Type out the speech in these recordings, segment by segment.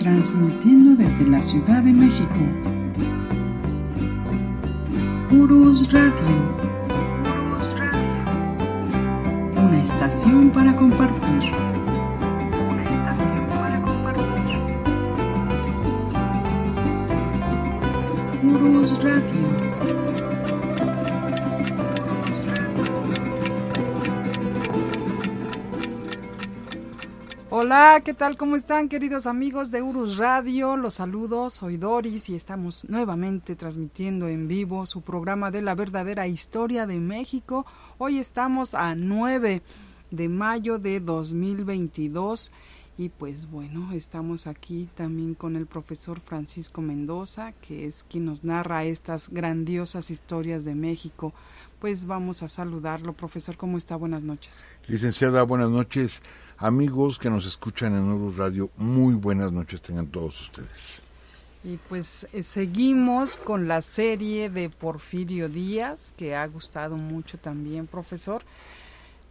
transmitiendo desde la Ciudad de México. Purus Radio. Una estación para compartir. Purus Radio. Hola, ¿qué tal? ¿Cómo están queridos amigos de Urus Radio? Los saludo, soy Doris y estamos nuevamente transmitiendo en vivo su programa de la verdadera historia de México. Hoy estamos a 9 de mayo de 2022 y pues bueno, estamos aquí también con el profesor Francisco Mendoza, que es quien nos narra estas grandiosas historias de México. Pues vamos a saludarlo. Profesor, ¿cómo está? Buenas noches. Licenciada, buenas noches. Amigos que nos escuchan en Urus Radio, muy buenas noches tengan todos ustedes. Y pues eh, seguimos con la serie de Porfirio Díaz, que ha gustado mucho también, profesor,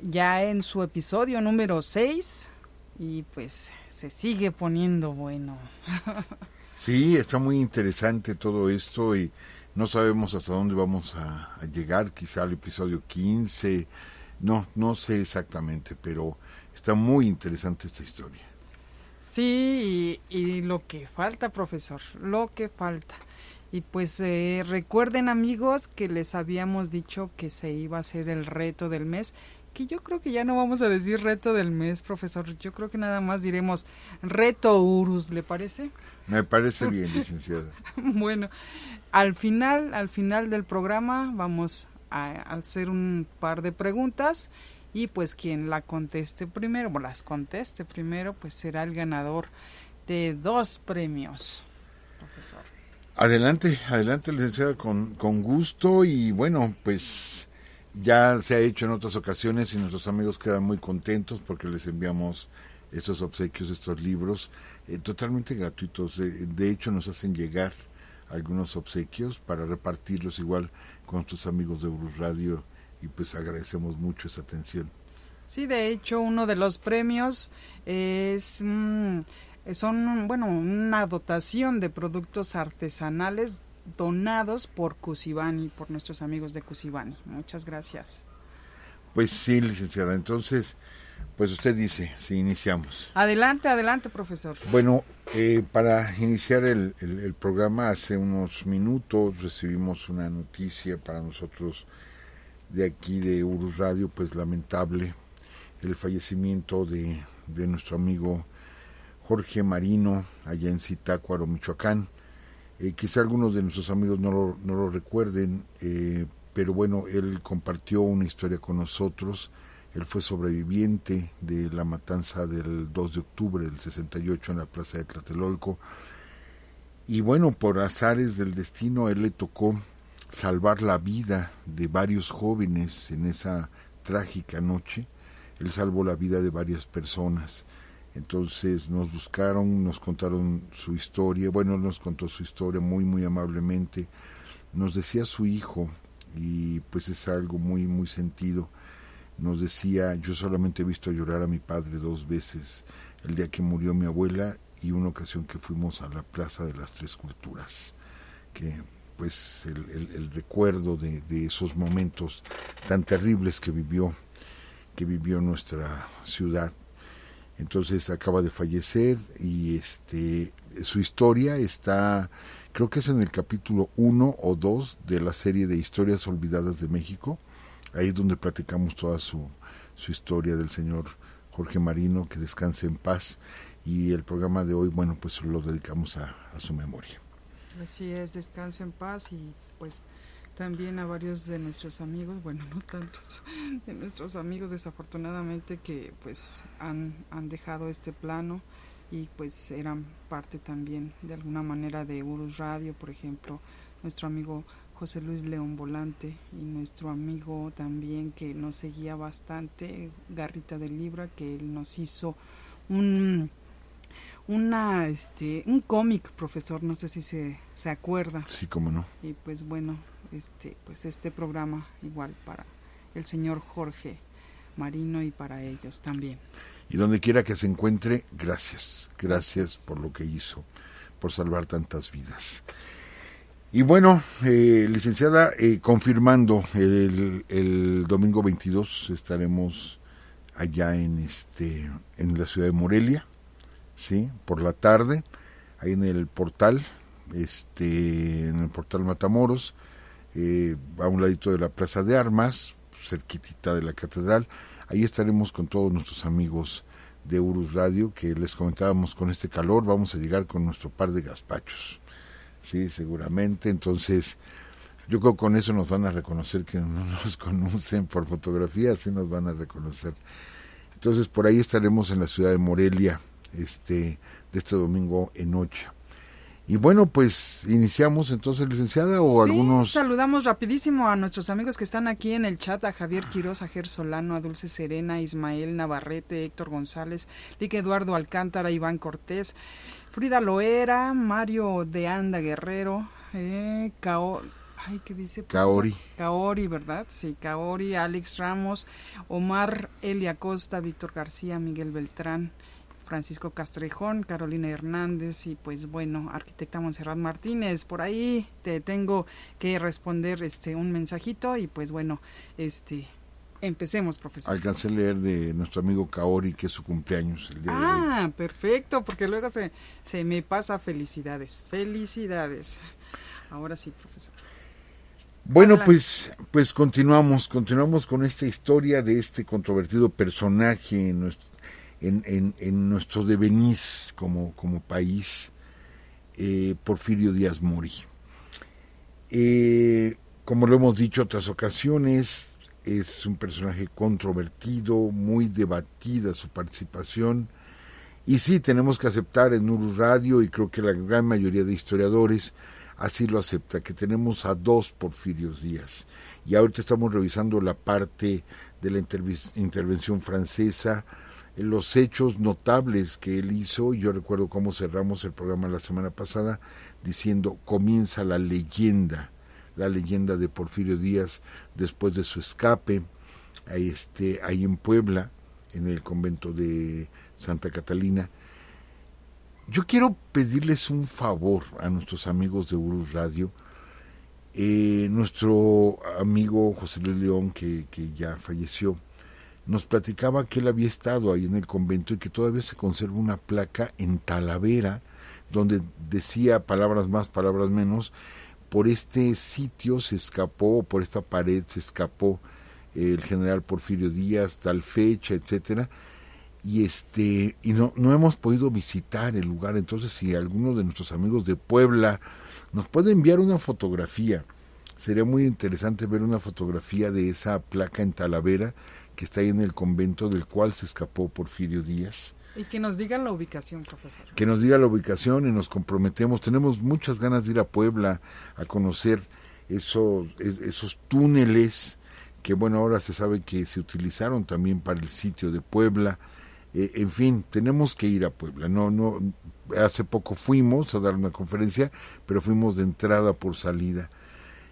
ya en su episodio número 6, y pues se sigue poniendo bueno. sí, está muy interesante todo esto y no sabemos hasta dónde vamos a, llegar, quizá al episodio 15, no, no sé exactamente, pero Está muy interesante esta historia. Sí, y, lo que falta, profesor, lo que falta. Y pues eh, recuerden amigos que les habíamos dicho que se iba a hacer el reto del mes, que yo creo que ya no vamos a decir reto del mes, profesor, yo creo que nada más diremos reto Urus, ¿le parece? Me parece bien, licenciada. bueno, al final, al final del programa vamos a hacer un par de preguntas y pues quien la conteste primero o las conteste primero pues será el ganador de dos premios, profesor. Adelante, adelante licenciada con, con gusto y bueno pues ya se ha hecho en otras ocasiones y nuestros amigos quedan muy contentos porque les enviamos estos obsequios, estos libros eh, totalmente gratuitos. De, hecho, nos hacen llegar algunos obsequios para repartirlos igual con sus amigos de Blue Radio y pues agradecemos mucho esa atención. Sí, de hecho uno de los premios es... Mm, son, bueno, una dotación de productos artesanales donados por Cusibani, por nuestros amigos de Cusibani. Muchas gracias. Pues sí, licenciada. Entonces, pues usted dice, si iniciamos. Adelante, adelante, profesor. Bueno, eh, para iniciar el, el, el, programa, hace unos minutos recibimos una noticia para nosotros de aquí de Urus Radio, pues lamentable el fallecimiento de, nuestro amigo Jorge Marino, allá en Zitácuaro, Michoacán. Eh, quizá algunos de nuestros amigos no lo, recuerden, eh, pero bueno, él compartió una historia con nosotros. Él fue sobreviviente de la matanza del 2 de octubre del 68 en la plaza de Tlatelolco. Y bueno, por azares del destino, él le tocó salvar la vida de varios jóvenes en esa trágica noche. Él salvó la vida de varias personas. Entonces nos buscaron, nos contaron su historia, bueno, nos contó su historia muy, muy amablemente. Nos decía su hijo, y pues es algo muy, muy sentido, nos decía, yo solamente he visto llorar a mi padre dos veces, el día que murió mi abuela y una ocasión que fuimos a la Plaza de las Tres Culturas, que pues el, recuerdo de, esos momentos tan terribles que vivió que vivió nuestra ciudad entonces acaba de fallecer y este su historia está creo que es en el capítulo 1 o 2 de la serie de historias olvidadas de México ahí es donde platicamos toda su, su historia del señor Jorge Marino que descanse en paz y el programa de hoy bueno pues lo dedicamos a su memoria Así es, descansa en paz y pues también a varios de nuestros amigos, bueno, no tantos, de nuestros amigos desafortunadamente que pues han, dejado este plano y pues eran parte también de alguna manera de Urus Radio, por ejemplo, nuestro amigo José Luis León Volante y nuestro amigo también que nos seguía bastante, Garrita de Libra, que él nos hizo un una, este, un cómic, profesor, no sé si se, acuerda. Sí, cómo no. Y pues bueno, este, pues este programa igual para el señor Jorge Marino y para ellos también. Y donde quiera que se encuentre, gracias, gracias por lo que hizo, por salvar tantas vidas. Y bueno, eh, licenciada, eh, confirmando, el, el domingo 22 estaremos allá en, este, en la ciudad de Morelia ¿sí? Por la tarde, ahí en el portal, este, en el portal Matamoros, eh, a un ladito de la Plaza de Armas, cerquitita de la catedral. Ahí estaremos con todos nuestros amigos de Urus Radio, que les comentábamos con este calor, vamos a llegar con nuestro par de gazpachos. Sí, seguramente. Entonces, yo creo que con eso nos van a reconocer que no nos conocen por fotografía, sí nos van a reconocer. Entonces, por ahí estaremos en la ciudad de Morelia, este, de este domingo en noche Y bueno, pues iniciamos entonces, licenciada, o algunos... Saludamos rapidísimo a nuestros amigos que están aquí en el chat, a Javier Quiroz, a Ger Solano, a Dulce Serena, a Ismael Navarrete, Héctor González, Lique Eduardo Alcántara, Iván Cortés, Frida Loera, Mario de Anda Guerrero, eh, Cao... Ay, ¿qué dice? Pues, Kaori. Kaori, ¿verdad? Sí, Kaori, Alex Ramos, Omar Elia Costa, Víctor García, Miguel Beltrán, Francisco Castrejón, Carolina Hernández y pues bueno, arquitecta Monserrat Martínez. Por ahí te tengo que responder este un mensajito y pues bueno, este Empecemos, profesor. Alcancé a leer de nuestro amigo Kaori que es su cumpleaños el día de hoy. Ah, perfecto, porque luego se, me pasa felicidades. Felicidades. Ahora sí, profesor. Bueno, pues, pues continuamos, continuamos con esta historia de este controvertido personaje en nuestro en, en, en nuestro devenir como, como país, eh, Porfirio Díaz Mori. Eh, como lo hemos dicho otras ocasiones, es un personaje controvertido, muy debatida su participación. Y sí, tenemos que aceptar en Uru Radio, y creo que la gran mayoría de historiadores así lo acepta, que tenemos a dos Porfirios Díaz. Y ahorita estamos revisando la parte de la intervención francesa los hechos notables que él hizo. Yo recuerdo cómo cerramos el programa la semana pasada diciendo comienza la leyenda, la leyenda de Porfirio Díaz después de su escape ahí, este, ahí en Puebla, en el convento de Santa Catalina. Yo quiero pedirles un favor a nuestros amigos de Urus Radio. Eh, nuestro amigo José Luis León, que ya falleció, nos platicaba que él había estado ahí en el convento y que todavía se conserva una placa en Talavera donde decía palabras más, palabras menos, por este sitio se escapó, por esta pared se escapó eh, el general Porfirio Díaz, tal fecha, etcétera, y este, y no, no hemos podido visitar el lugar, entonces si alguno de nuestros amigos de Puebla nos puede enviar una fotografía, sería muy interesante ver una fotografía de esa placa en Talavera, que está ahí en el convento del cual se escapó Porfirio Díaz. Y que nos digan la ubicación, profesor. Que nos diga la ubicación y nos comprometemos. Tenemos muchas ganas de ir a Puebla a conocer esos, esos túneles que, bueno, ahora se sabe que se utilizaron también para el sitio de Puebla. Eh, en fin, tenemos que ir a Puebla. No, no, hace poco fuimos a dar una conferencia, pero fuimos de entrada por salida.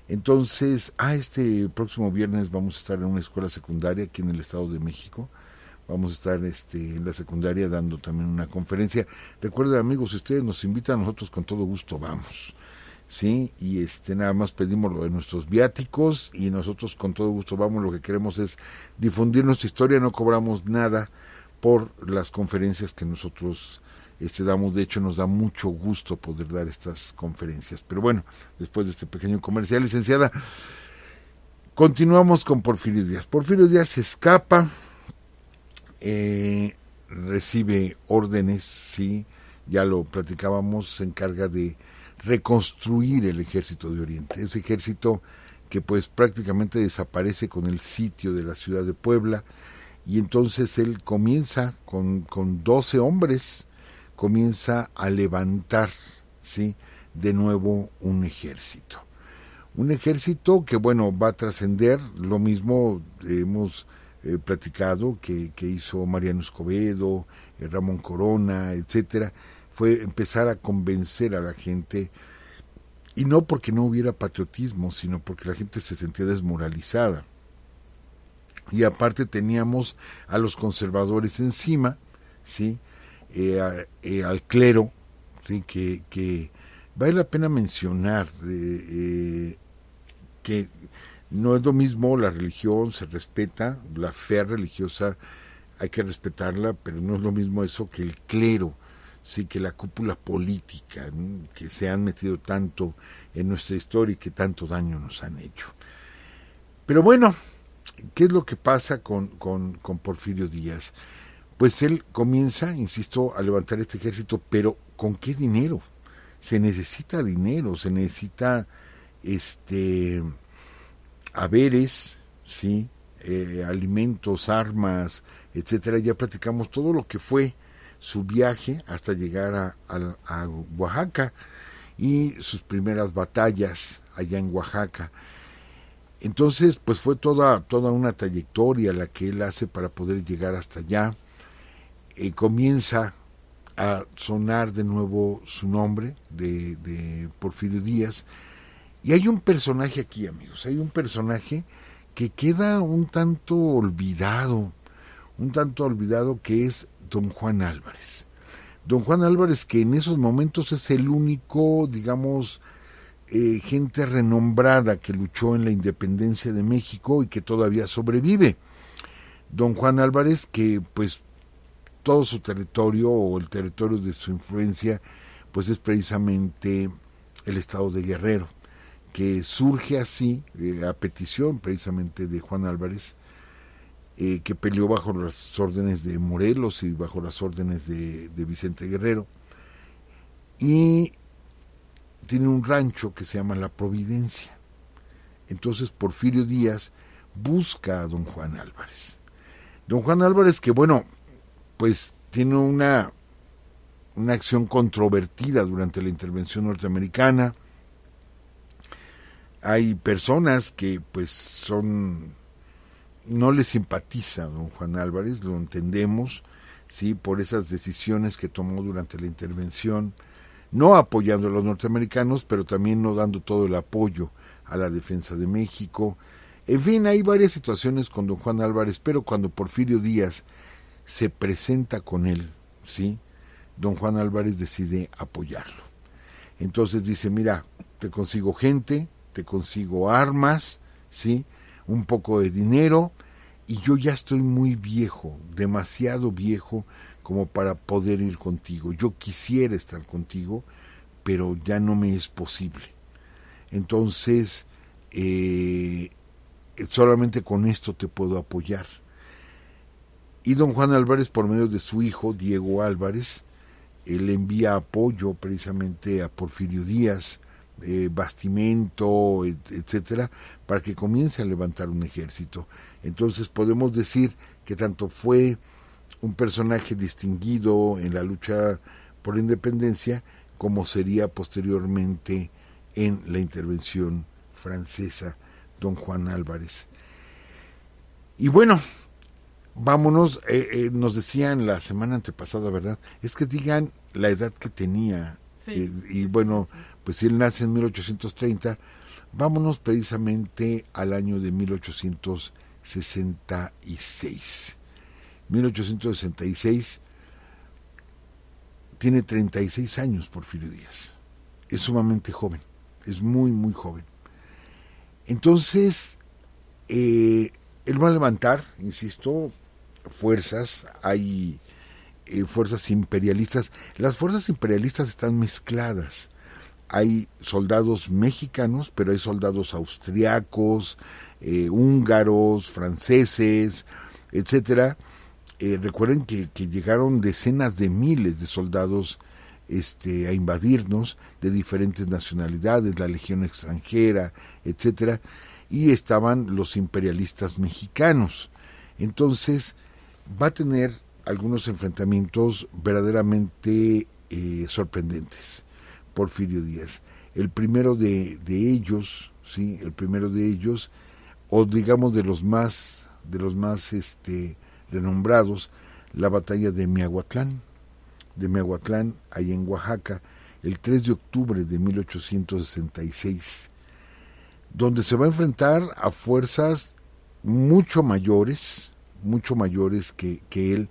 Entonces, a ah, este próximo viernes vamos a estar en una escuela secundaria aquí en el Estado de México. Vamos a estar este, en la secundaria dando también una conferencia. Recuerden amigos, si ustedes nos invitan, nosotros con todo gusto vamos. ¿sí? Y este, nada más pedimos lo de nuestros viáticos y nosotros con todo gusto vamos, lo que queremos es difundir nuestra historia, no cobramos nada por las conferencias que nosotros este, damos, de hecho, nos da mucho gusto poder dar estas conferencias. Pero bueno, después de este pequeño comercial, licenciada, continuamos con Porfirio Díaz. Porfirio Díaz escapa, eh, recibe órdenes, sí, ya lo platicábamos, se encarga de reconstruir el ejército de Oriente, ese ejército que pues prácticamente desaparece con el sitio de la ciudad de Puebla y entonces él comienza con, con 12 hombres comienza a levantar, ¿sí? De nuevo un ejército. Un ejército que, bueno, va a trascender, lo mismo hemos eh, platicado que, que, hizo Mariano Escobedo, eh, Ramón Corona, etcétera, fue empezar a convencer a la gente y no porque no hubiera patriotismo, sino porque la gente se sentía desmoralizada. Y aparte teníamos a los conservadores encima, ¿sí? Eh, eh, al clero, que, que, vale la pena mencionar eh, que no es lo mismo, la religión se respeta, la fe religiosa hay que respetarla, pero no es lo mismo eso que el clero, sí que la cúpula política, que se han metido tanto en nuestra historia y que tanto daño nos han hecho. Pero bueno, ¿qué es lo que pasa con, con, con Porfirio Díaz? pues él comienza, insisto, a levantar este ejército, pero ¿con qué dinero? Se necesita dinero, se necesita este haberes, sí, eh, alimentos, armas, etcétera. Ya platicamos todo lo que fue su viaje hasta llegar a, Oaxaca y sus primeras batallas allá en Oaxaca. Entonces, pues fue toda, toda una trayectoria la que él hace para poder llegar hasta allá comienza a sonar de nuevo su nombre de, Porfirio Díaz. Y hay un personaje aquí, amigos, hay un personaje que queda un tanto olvidado, un tanto olvidado que es don Juan Álvarez. Don Juan Álvarez que en esos momentos es el único, digamos, eh, gente renombrada que luchó en la independencia de México y que todavía sobrevive. Don Juan Álvarez que pues todo su territorio o el territorio de su influencia, pues es precisamente el estado de Guerrero, que surge así, eh, a petición precisamente de Juan Álvarez, eh, que peleó bajo las órdenes de Morelos y bajo las órdenes de, de Vicente Guerrero. Y tiene un rancho que se llama La Providencia. Entonces Porfirio Díaz busca a don Juan Álvarez. Don Juan Álvarez, que bueno, pues tiene una, una acción controvertida durante la intervención norteamericana. Hay personas que pues son no le simpatiza don Juan Álvarez, lo entendemos, sí, por esas decisiones que tomó durante la intervención, no apoyando a los norteamericanos, pero también no dando todo el apoyo a la defensa de México. En fin, hay varias situaciones con don Juan Álvarez, pero cuando Porfirio Díaz se presenta con él, ¿sí? Don Juan Álvarez decide apoyarlo. Entonces dice, mira, te consigo gente, te consigo armas, ¿sí? Un poco de dinero y yo ya estoy muy viejo, demasiado viejo como para poder ir contigo. Yo quisiera estar contigo, pero ya no me es posible. Entonces, eh, solamente con esto te puedo apoyar. Y don Juan Álvarez, por medio de su hijo, Diego Álvarez, le envía apoyo precisamente a Porfirio Díaz, eh, bastimento, etcétera, para que comience a levantar un ejército. Entonces podemos decir que tanto fue un personaje distinguido en la lucha por la independencia como sería posteriormente en la intervención francesa don Juan Álvarez. Y bueno, vámonos, eh, eh, nos decían la semana antepasada, ¿verdad? Es que digan la edad que tenía. Eh, y, bueno, pues si él nace en 1830, vámonos precisamente al año de 1866. 1866 tiene 36 años Porfirio Díaz. Es sumamente joven, es muy, muy joven. Entonces, él va a levantar, insisto, fuerzas, hay eh, fuerzas imperialistas. Las fuerzas imperialistas están mezcladas. Hay soldados mexicanos, pero hay soldados austriacos, eh, húngaros, franceses, etcétera. Eh, recuerden que, llegaron decenas de miles de soldados este, a invadirnos de diferentes nacionalidades, la legión extranjera, etcétera, y estaban los imperialistas mexicanos. Entonces, va a tener algunos enfrentamientos verdaderamente eh, sorprendentes. Porfirio Díaz. El primero de, ellos, sí, el primero de ellos, o digamos de los más, de los más este, renombrados, la batalla de Miahuatlán, de Miahuatlán, ahí en Oaxaca, el 3 de octubre de 1866, donde se va a enfrentar a fuerzas mucho mayores, mucho mayores que, él.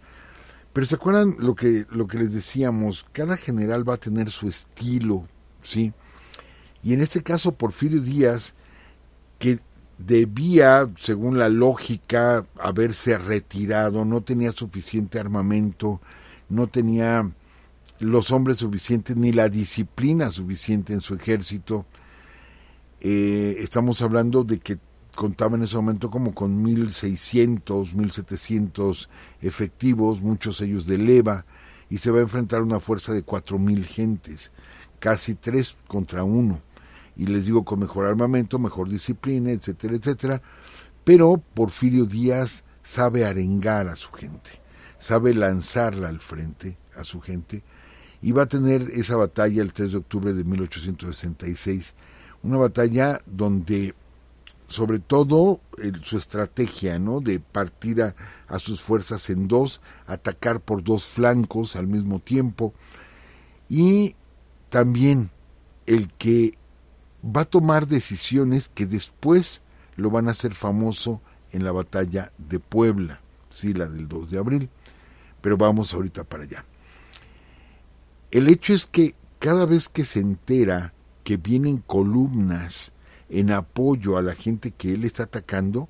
Pero ¿se acuerdan lo que, lo que les decíamos? Cada general va a tener su estilo, ¿sí? Y en este caso Porfirio Díaz, que debía, según la lógica, haberse retirado, no tenía suficiente armamento, no tenía los hombres suficientes ni la disciplina suficiente en su ejército. Eh, estamos hablando de que contaba en ese momento como con 1.600, 1.700 efectivos, muchos ellos de leva, y se va a enfrentar una fuerza de 4.000 gentes, casi tres contra uno, Y les digo, con mejor armamento, mejor disciplina, etcétera, etcétera. Pero Porfirio Díaz sabe arengar a su gente, sabe lanzarla al frente, a su gente, y va a tener esa batalla el 3 de octubre de 1866, una batalla donde sobre todo eh, su estrategia, ¿no? De partir a, sus fuerzas en dos, atacar por dos flancos al mismo tiempo. Y también el que va a tomar decisiones que después lo van a hacer famoso en la batalla de Puebla, sí, la del 2 de abril. Pero vamos ahorita para allá. El hecho es que cada vez que se entera que vienen columnas en apoyo a la gente que él está atacando,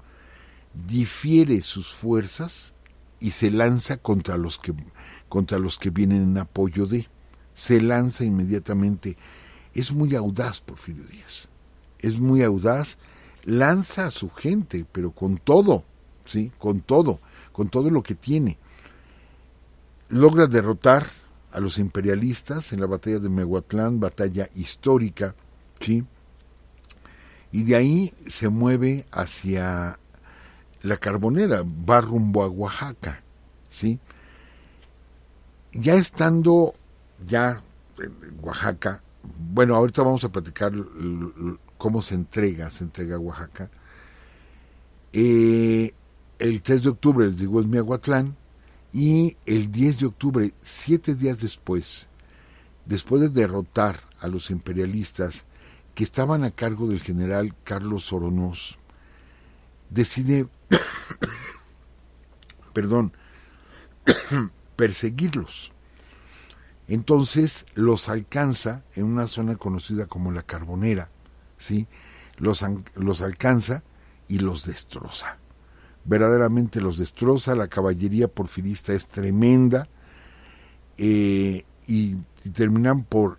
difiere sus fuerzas y se lanza contra los que contra los que vienen en apoyo de. Se lanza inmediatamente. Es muy audaz Porfirio Díaz. Es muy audaz, lanza a su gente, pero con todo, ¿sí? Con todo, con todo lo que tiene. Logra derrotar a los imperialistas en la batalla de Mehuatlán, batalla histórica, ¿sí? y de ahí se mueve hacia la carbonera, va rumbo a Oaxaca, ¿sí? Ya estando ya en Oaxaca, bueno, ahorita vamos a platicar cómo se entrega, se entrega a Oaxaca. Eh, el 3 de octubre, les digo, es Miahuatlán, y el 10 de octubre, siete días después, después de derrotar a los imperialistas que estaban a cargo del general Carlos Oronoz, decide, perdón, perseguirlos. Entonces los alcanza en una zona conocida como la Carbonera, ¿sí? Los, los alcanza y los destroza. Verdaderamente los destroza, la caballería porfirista es tremenda eh, y terminan por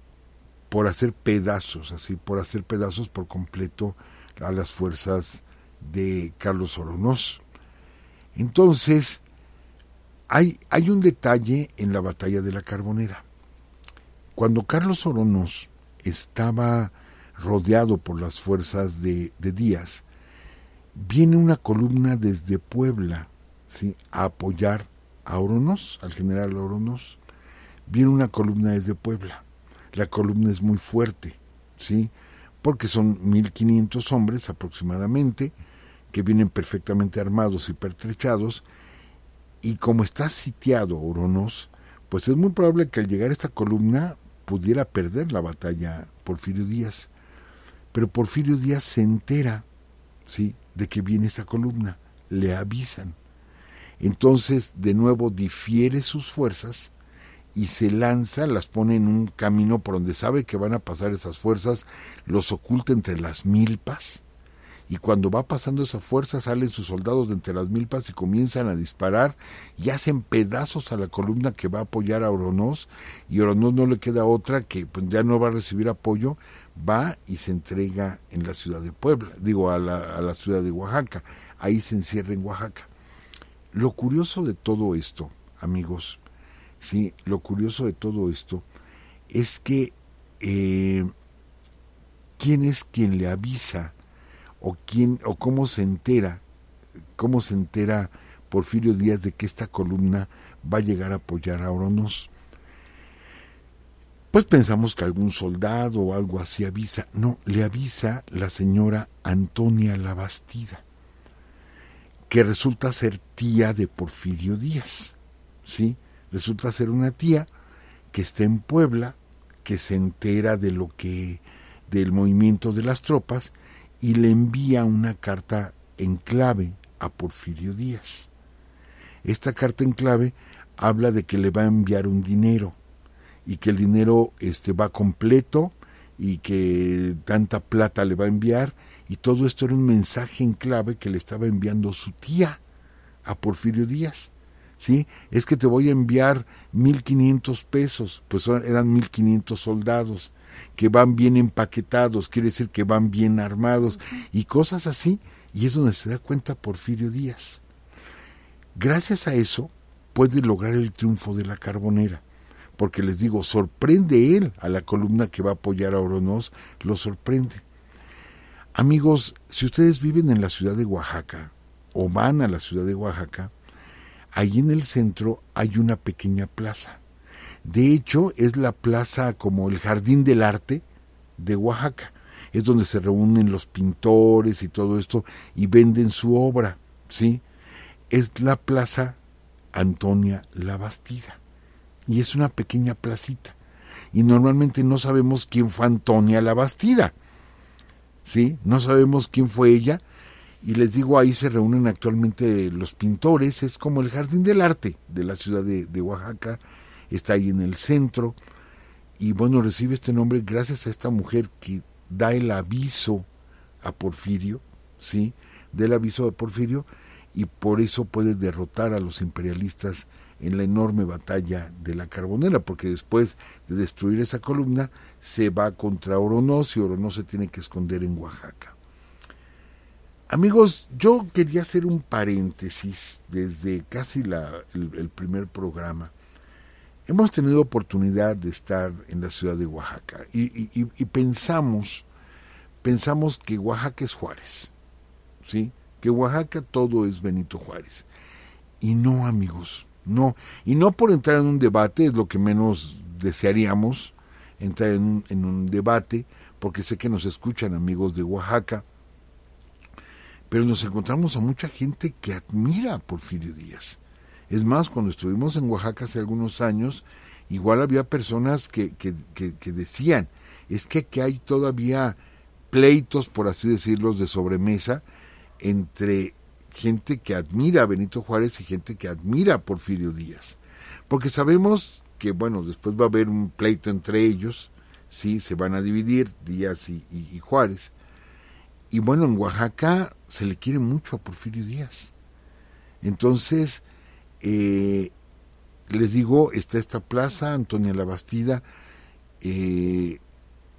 por hacer pedazos, así, por hacer pedazos por completo a las fuerzas de Carlos Oronos Entonces, hay, hay un detalle en la batalla de la Carbonera. Cuando Carlos Oronos estaba rodeado por las fuerzas de, Díaz, viene una columna desde Puebla ¿sí? a apoyar a Oronos, al general Oronos. Viene una columna desde Puebla. La columna es muy fuerte, ¿sí? Porque son 1500 hombres aproximadamente que vienen perfectamente armados y pertrechados y como está sitiado Oronos, pues es muy probable que al llegar esta columna pudiera perder la batalla Porfirio Díaz. Pero Porfirio Díaz se entera, ¿sí? de que viene esta columna, le avisan. Entonces, de nuevo difiere sus fuerzas y se lanza, las pone en un camino por donde sabe que van a pasar esas fuerzas, los oculta entre las milpas y cuando va pasando esa fuerza salen sus soldados de entre las milpas y comienzan a disparar y hacen pedazos a la columna que va a apoyar a Oronoz y Oronoz no le queda otra que pues ya no va a recibir apoyo, va y se entrega en la ciudad de Puebla, digo a la, a la ciudad de Oaxaca, ahí se encierra en Oaxaca. Lo curioso de todo esto, amigos, ¿sí? Lo curioso de todo esto es que eh, quién es quien le avisa o quién o cómo se entera, cómo se entera Porfirio Díaz de que esta columna va a llegar a apoyar a Oronos. Pues pensamos que algún soldado o algo así avisa. No, le avisa la señora Antonia Labastida, que resulta ser tía de Porfirio Díaz. ¿Sí? Resulta ser una tía que está en Puebla, que se entera de lo que del movimiento de las tropas y le envía una carta en clave a Porfirio Díaz. Esta carta en clave habla de que le va a enviar un dinero y que el dinero este va completo y que tanta plata le va a enviar y todo esto era un mensaje en clave que le estaba enviando su tía a Porfirio Díaz. Es que te voy a enviar 1.500 pesos, pues eran 1.500 soldados que van bien empaquetados, quiere decir que van bien armados y cosas así, y es donde se da cuenta Porfirio Díaz. Gracias a eso puede lograr el triunfo de la carbonera, porque les digo, sorprende él a la columna que va a apoyar a Oronoz, lo sorprende. Amigos, si ustedes viven en la ciudad de Oaxaca o van a la ciudad de Oaxaca, Allí en el centro hay una pequeña plaza. De hecho, es la plaza como el Jardín del Arte de Oaxaca. Es donde se reúnen los pintores y todo esto y venden su obra, ¿sí? Es la plaza Antonia la Bastida. Y es una pequeña placita. Y normalmente no sabemos quién fue Antonia la Bastida. ¿Sí? No sabemos quién fue ella, y les digo, ahí se reúnen actualmente los pintores, es como el Jardín del Arte de la ciudad de, Oaxaca, está ahí en el centro, y bueno, recibe este nombre gracias a esta mujer que da el aviso a Porfirio, ¿sí? Del aviso a Porfirio, y por eso puede derrotar a los imperialistas en la enorme batalla de la Carbonera, porque después de destruir esa columna se va contra Oronoz y Oronoz se tiene que esconder en Oaxaca. Amigos, yo quería hacer un paréntesis desde casi el, primer programa. Hemos tenido oportunidad de estar en la ciudad de Oaxaca y, y pensamos, pensamos que Oaxaca es Juárez, ¿sí? Que Oaxaca todo es Benito Juárez. Y no, amigos, no. Y no por entrar en un debate, es lo que menos desearíamos, entrar en en un debate, porque sé que nos escuchan amigos de Oaxaca pero nos encontramos a mucha gente que admira a Porfirio Díaz. Es más, cuando estuvimos en Oaxaca hace algunos años, igual había personas que, decían, es que aquí hay todavía pleitos, por así decirlo, de sobremesa entre gente que admira a Benito Juárez y gente que admira a Porfirio Díaz. Porque sabemos que, bueno, después va a haber un pleito entre ellos, sí, se van a dividir Díaz y Juárez. Y bueno, en Oaxaca se le quiere mucho a Porfirio Díaz. Entonces, eh, les digo, está esta plaza, Antonia Labastida. Eh,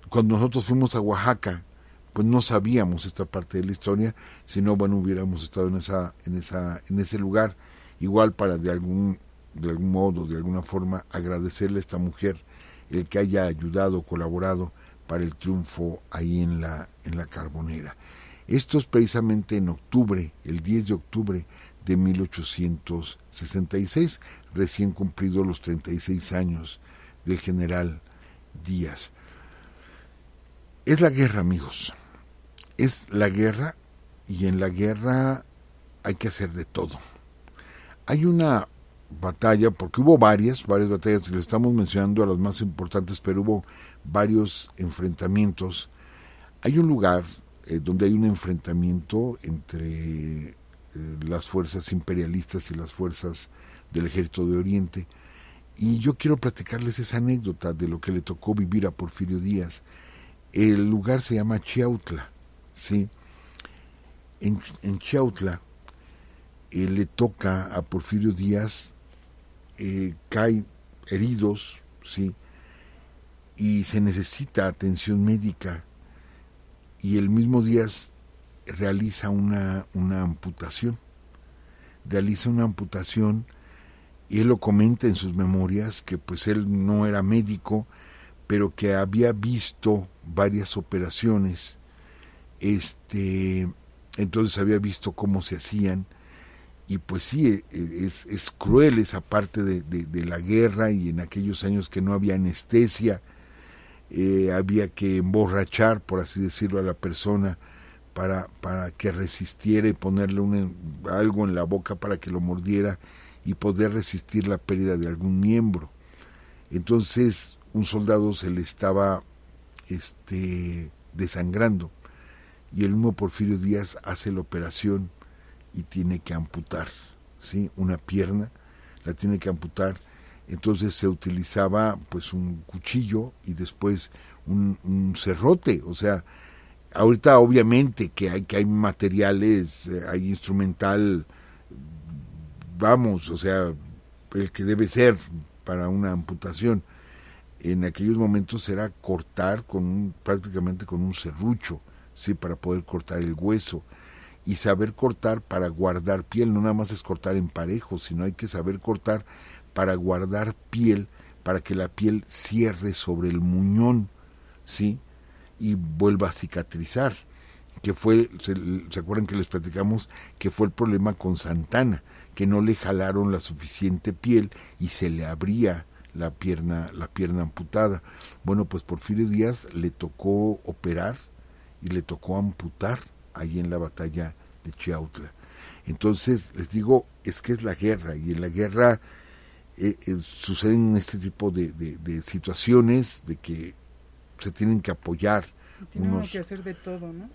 cuando nosotros fuimos a Oaxaca, pues no sabíamos esta parte de la historia, si no, bueno, hubiéramos estado en, esa, en, esa, en ese lugar, igual para de algún, de algún modo, de alguna forma, agradecerle a esta mujer el que haya ayudado, colaborado para el triunfo ahí en la, en la carbonera. Esto es precisamente en octubre, el 10 de octubre de 1866, recién cumplido los 36 años del general Díaz. Es la guerra, amigos. Es la guerra y en la guerra hay que hacer de todo. Hay una batalla, porque hubo varias, varias batallas, le estamos mencionando a las más importantes, pero hubo varios enfrentamientos. Hay un lugar eh, donde hay un enfrentamiento entre eh, las fuerzas imperialistas y las fuerzas del ejército de Oriente. Y yo quiero platicarles esa anécdota de lo que le tocó vivir a Porfirio Díaz. El lugar se llama Chiautla, ¿sí? En, en Chiautla eh, le toca a Porfirio Díaz, cae heridos, ¿sí? Y se necesita atención médica y el mismo día realiza una, una amputación. Realiza una amputación y él lo comenta en sus memorias que pues él no era médico, pero que había visto varias operaciones. Este, entonces había visto cómo se hacían y pues sí, e, e, es, es cruel esa parte de, la guerra y en aquellos años que no había anestesia, eh, había que emborrachar, por así decirlo, a la persona para, para que resistiera y ponerle un, algo en la boca para que lo mordiera y poder resistir la pérdida de algún miembro. Entonces un soldado se le estaba este, desangrando y el mismo Porfirio Díaz hace la operación y tiene que amputar ¿sí? una pierna, la tiene que amputar entonces se utilizaba pues un cuchillo y después un, cerrote, o sea, ahorita obviamente que hay, que hay materiales, eh, hay instrumental, vamos, o sea, el que debe ser para una amputación, en aquellos momentos era cortar con prácticamente con un serrucho, sí, para poder cortar el hueso y saber cortar para guardar piel, no nada más es cortar en parejo, sino hay que saber cortar para guardar piel, para que la piel cierre sobre el muñón, ¿sí? Y vuelva a cicatrizar, que fue, se, acuerdan que les platicamos que fue el problema con Santana, que no le jalaron la suficiente piel y se le abría la pierna, la pierna amputada. Bueno, pues Porfirio Díaz le tocó operar y le tocó amputar ahí en la batalla de Chiautla. Entonces, les digo, es que es la guerra, y en la guerra eh, eh, suceden este tipo de, de, situaciones de que se tienen que apoyar. tienen que hacer de todo, ¿no?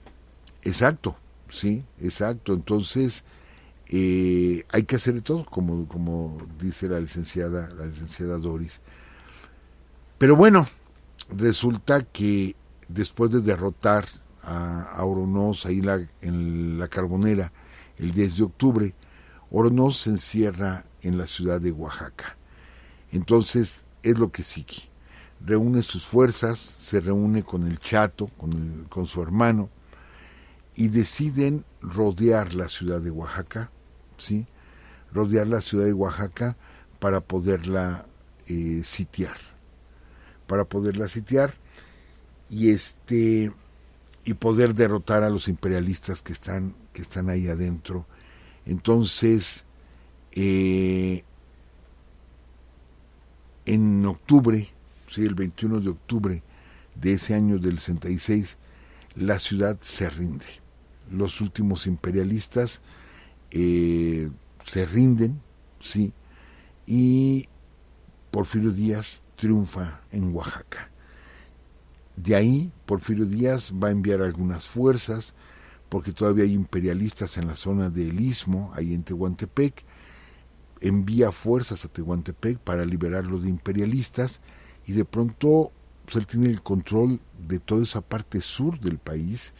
Exacto, sí, exacto. Entonces, eh, hay que hacer de todo, como, como dice la licenciada, la licenciada Doris. Pero bueno, resulta que después de derrotar a, a ahí la, en la carbonera el 10 de octubre, Oronoz se encierra en la ciudad de Oaxaca. Entonces es lo que sigue. Reúne sus fuerzas, se reúne con el chato, con, su hermano, y deciden rodear la ciudad de Oaxaca, ¿sí? Rodear la ciudad de Oaxaca para poderla eh, sitiar. Para poderla sitiar y este y poder derrotar a los imperialistas que están que están ahí adentro. Entonces, eh, en octubre, sí, el 21 de octubre de ese año del 66, la ciudad se rinde. Los últimos imperialistas eh, se rinden, sí, y Porfirio Díaz triunfa en Oaxaca. De ahí, Porfirio Díaz va a enviar algunas fuerzas, porque todavía hay imperialistas en la zona del Istmo, ahí en Tehuantepec, envía fuerzas a Tehuantepec para liberarlo de imperialistas y de pronto pues, él tiene el control de toda esa parte sur del país,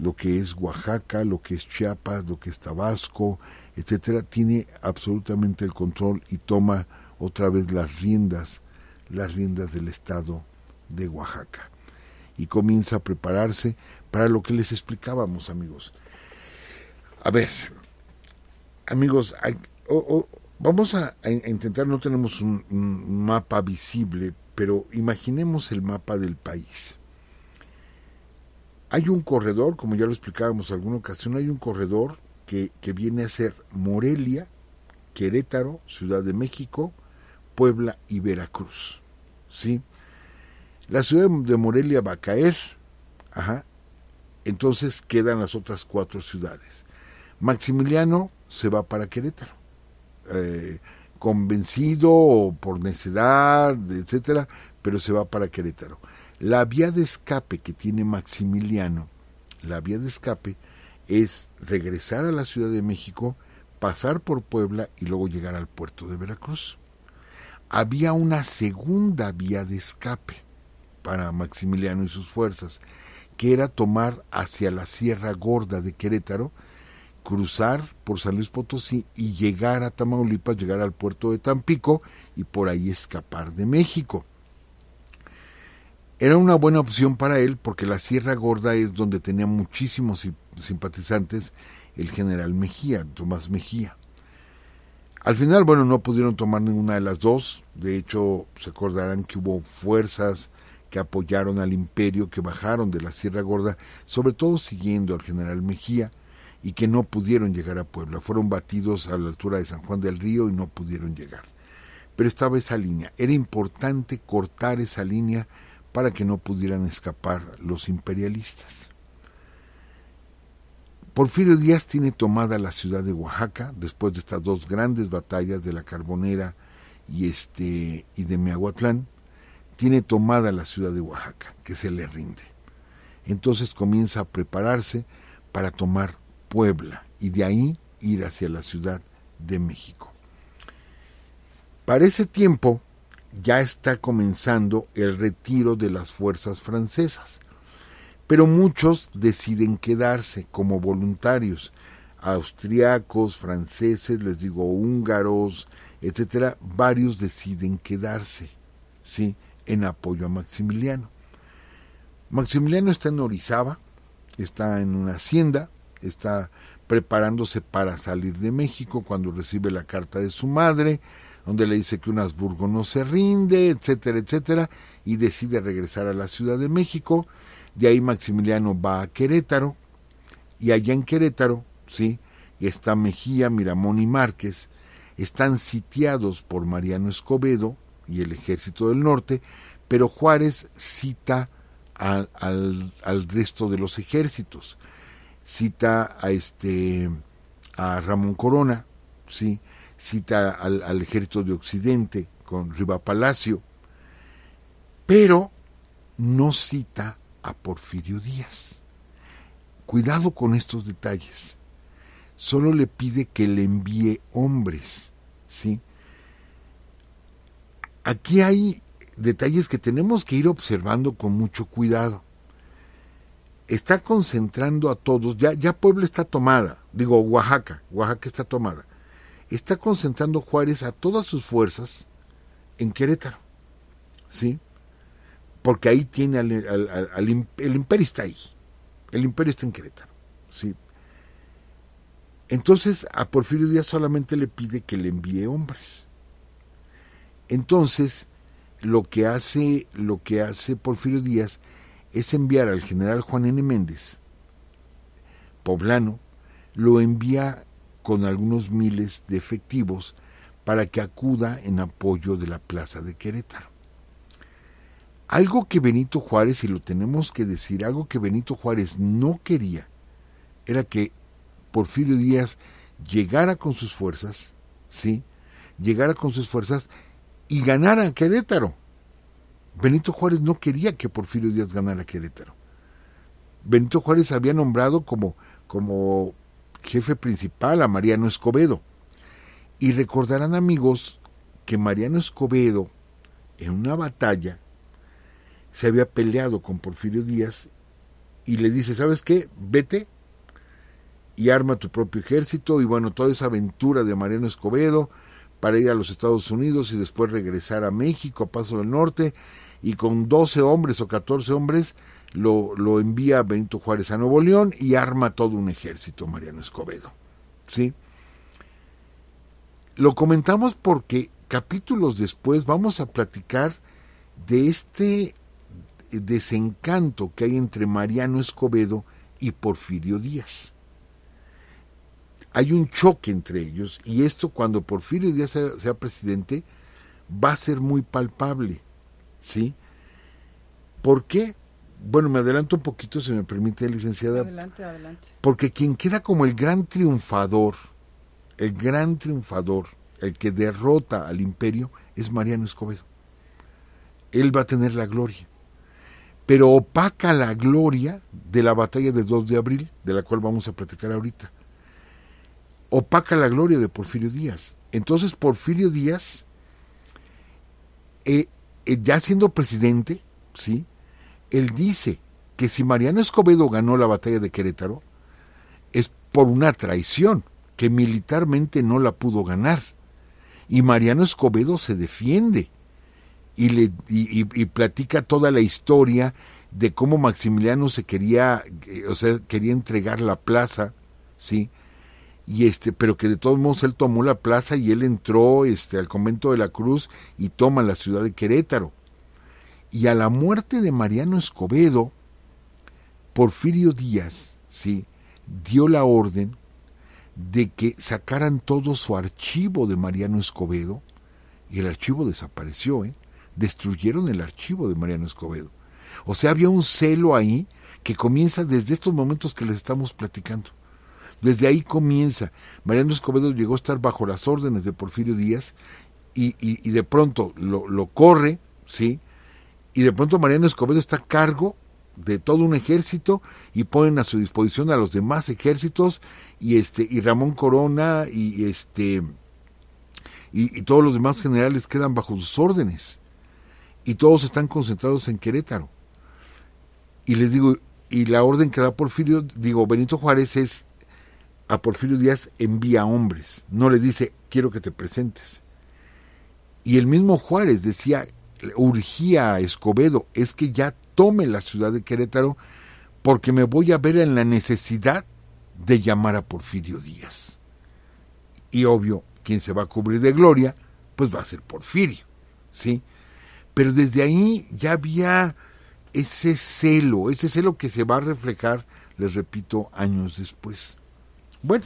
lo que es Oaxaca, lo que es Chiapas, lo que es Tabasco, etcétera, tiene absolutamente el control y toma otra vez las riendas, las riendas del estado de Oaxaca. Y comienza a prepararse para lo que les explicábamos, amigos. A ver, amigos, hay, Vamos a, intentar, no tenemos un, mapa visible, pero imaginemos el mapa del país. Hay un corredor, como ya lo explicábamos en alguna ocasión, hay un corredor que, viene a ser Morelia, Querétaro, Ciudad de México, Puebla y Veracruz. ¿sí? La ciudad de Morelia va a caer, ajá, entonces quedan las otras cuatro ciudades. Maximiliano se va para Querétaro. Eh, convencido o por necedad, etcétera, pero se va para Querétaro. La vía de escape que tiene Maximiliano, la vía de escape es regresar a la Ciudad de México, pasar por Puebla y luego llegar al puerto de Veracruz. Había una segunda vía de escape para Maximiliano y sus fuerzas, que era tomar hacia la Sierra Gorda de Querétaro, cruzar por San Luis Potosí y llegar a Tamaulipas, llegar al puerto de Tampico y por ahí escapar de México. Era una buena opción para él porque la Sierra Gorda es donde tenía muchísimos simpatizantes el general Mejía, Tomás Mejía. Al final, bueno, no pudieron tomar ninguna de las dos. De hecho, se acordarán que hubo fuerzas que apoyaron al imperio, que bajaron de la Sierra Gorda, sobre todo siguiendo al general Mejía, y que no pudieron llegar a Puebla. Fueron batidos a la altura de San Juan del Río y no pudieron llegar. Pero estaba esa línea. Era importante cortar esa línea para que no pudieran escapar los imperialistas. Porfirio Díaz tiene tomada la ciudad de Oaxaca después de estas dos grandes batallas de la Carbonera y, este, y de Miahuatlán. Tiene tomada la ciudad de Oaxaca, que se le rinde. Entonces comienza a prepararse para tomar Puebla y de ahí ir hacia la Ciudad de México. Para ese tiempo ya está comenzando el retiro de las fuerzas francesas, pero muchos deciden quedarse como voluntarios, austriacos, franceses, les digo húngaros, etcétera, varios deciden quedarse, ¿sí? en apoyo a Maximiliano. Maximiliano está en Orizaba, está en una hacienda, está preparándose para salir de México cuando recibe la carta de su madre, donde le dice que un Habsburgo no se rinde, etcétera, etcétera, y decide regresar a la Ciudad de México. De ahí Maximiliano va a Querétaro, y allá en Querétaro, sí, está Mejía, Miramón y Márquez, están sitiados por Mariano Escobedo y el ejército del norte, pero Juárez cita al, al resto de los ejércitos cita a este a Ramón Corona, sí, cita al, al ejército de Occidente con Riva Palacio, pero no cita a Porfirio Díaz. Cuidado con estos detalles. Solo le pide que le envíe hombres, ¿sí? Aquí hay detalles que tenemos que ir observando con mucho cuidado está concentrando a todos, ya, ya Puebla está tomada, digo Oaxaca, Oaxaca está tomada, está concentrando Juárez a todas sus fuerzas en Querétaro, ¿sí? Porque ahí tiene al, el imperio está ahí, el imperio está en Querétaro, ¿sí? Entonces a Porfirio Díaz solamente le pide que le envíe hombres. Entonces, lo que hace, lo que hace Porfirio Díaz es enviar al general Juan N. Méndez, poblano, lo envía con algunos miles de efectivos para que acuda en apoyo de la Plaza de Querétaro. Algo que Benito Juárez, y lo tenemos que decir, algo que Benito Juárez no quería, era que Porfirio Díaz llegara con sus fuerzas, ¿sí? Llegara con sus fuerzas y ganara Querétaro. Benito Juárez no quería que Porfirio Díaz ganara Querétaro. Benito Juárez había nombrado como, como jefe principal a Mariano Escobedo. Y recordarán amigos que Mariano Escobedo, en una batalla, se había peleado con Porfirio Díaz y le dice, ¿sabes qué? Vete y arma tu propio ejército. Y bueno, toda esa aventura de Mariano Escobedo para ir a los Estados Unidos y después regresar a México a Paso del Norte y con 12 hombres o 14 hombres lo, envía Benito Juárez a Nuevo León y arma todo un ejército Mariano Escobedo. ¿Sí? Lo comentamos porque capítulos después vamos a platicar de este desencanto que hay entre Mariano Escobedo y Porfirio Díaz. Hay un choque entre ellos y esto cuando Porfirio Díaz sea presidente va a ser muy palpable. ¿sí? ¿Por qué? Bueno, me adelanto un poquito, si me permite, licenciada. Adelante, adelante. Porque quien queda como el gran triunfador, el gran triunfador, el que derrota al imperio, es Mariano Escobedo. Él va a tener la gloria. Pero opaca la gloria de la batalla de 2 de abril, de la cual vamos a platicar ahorita. Opaca la gloria de Porfirio Díaz. Entonces Porfirio Díaz eh, eh, ya siendo presidente, ¿sí? Él dice que si Mariano Escobedo ganó la batalla de Querétaro, es por una traición, que militarmente no la pudo ganar. Y Mariano Escobedo se defiende y, le, platica toda la historia de cómo Maximiliano se quería, eh, o sea, quería entregar la plaza, ¿sí? este, pero que de todos modos él tomó la plaza y él entró este, al convento de la Cruz y toma la ciudad de Querétaro. Y a la muerte de Mariano Escobedo, Porfirio Díaz, ¿sí? dio la orden de que sacaran todo su archivo de Mariano Escobedo, y el archivo desapareció, ¿eh? destruyeron el archivo de Mariano Escobedo. O sea, había un celo ahí que comienza desde estos momentos que les estamos platicando. Desde ahí comienza. Mariano Escobedo llegó a estar bajo las órdenes de Porfirio Díaz y, de pronto lo, corre, ¿sí? Y de pronto Mariano Escobedo está a cargo de todo un ejército y ponen a su disposición a los demás ejércitos y este y Ramón Corona y este y, y todos los demás generales quedan bajo sus órdenes y todos están concentrados en Querétaro y les digo y la orden que da Porfirio digo Benito Juárez es a Porfirio Díaz envía hombres, no le dice quiero que te presentes. Y el mismo Juárez decía, urgía a Escobedo, es que ya tome la ciudad de Querétaro porque me voy a ver en la necesidad de llamar a Porfirio Díaz. Y obvio, quien se va a cubrir de gloria, pues va a ser Porfirio, ¿sí? Pero desde ahí ya había ese celo, ese celo que se va a reflejar, les repito, años después. Bueno,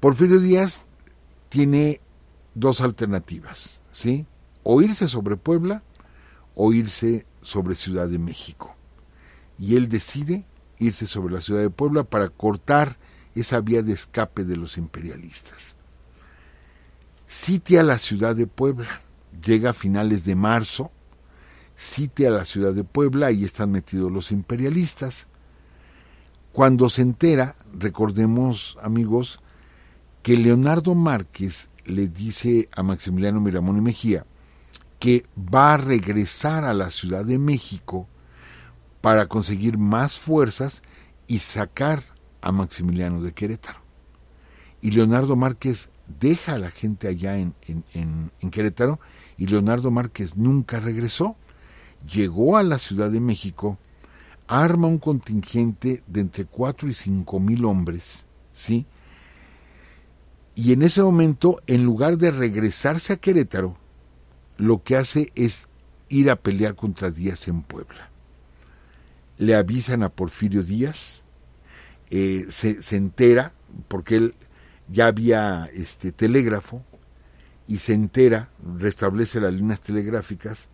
Porfirio Díaz tiene dos alternativas, ¿sí? O irse sobre Puebla o irse sobre Ciudad de México. Y él decide irse sobre la Ciudad de Puebla para cortar esa vía de escape de los imperialistas. a la Ciudad de Puebla, llega a finales de marzo, a la Ciudad de Puebla, ahí están metidos los imperialistas, cuando se entera, recordemos amigos, que Leonardo Márquez le dice a Maximiliano Miramón y Mejía que va a regresar a la Ciudad de México para conseguir más fuerzas y sacar a Maximiliano de Querétaro. Y Leonardo Márquez deja a la gente allá en, Querétaro y Leonardo Márquez nunca regresó. Llegó a la Ciudad de México arma un contingente de entre 4 y cinco mil hombres, ¿sí? Y en ese momento, en lugar de regresarse a Querétaro, lo que hace es ir a pelear contra Díaz en Puebla. Le avisan a Porfirio Díaz, eh, se, se, entera, porque él ya había este telégrafo, y se entera, restablece las líneas telegráficas,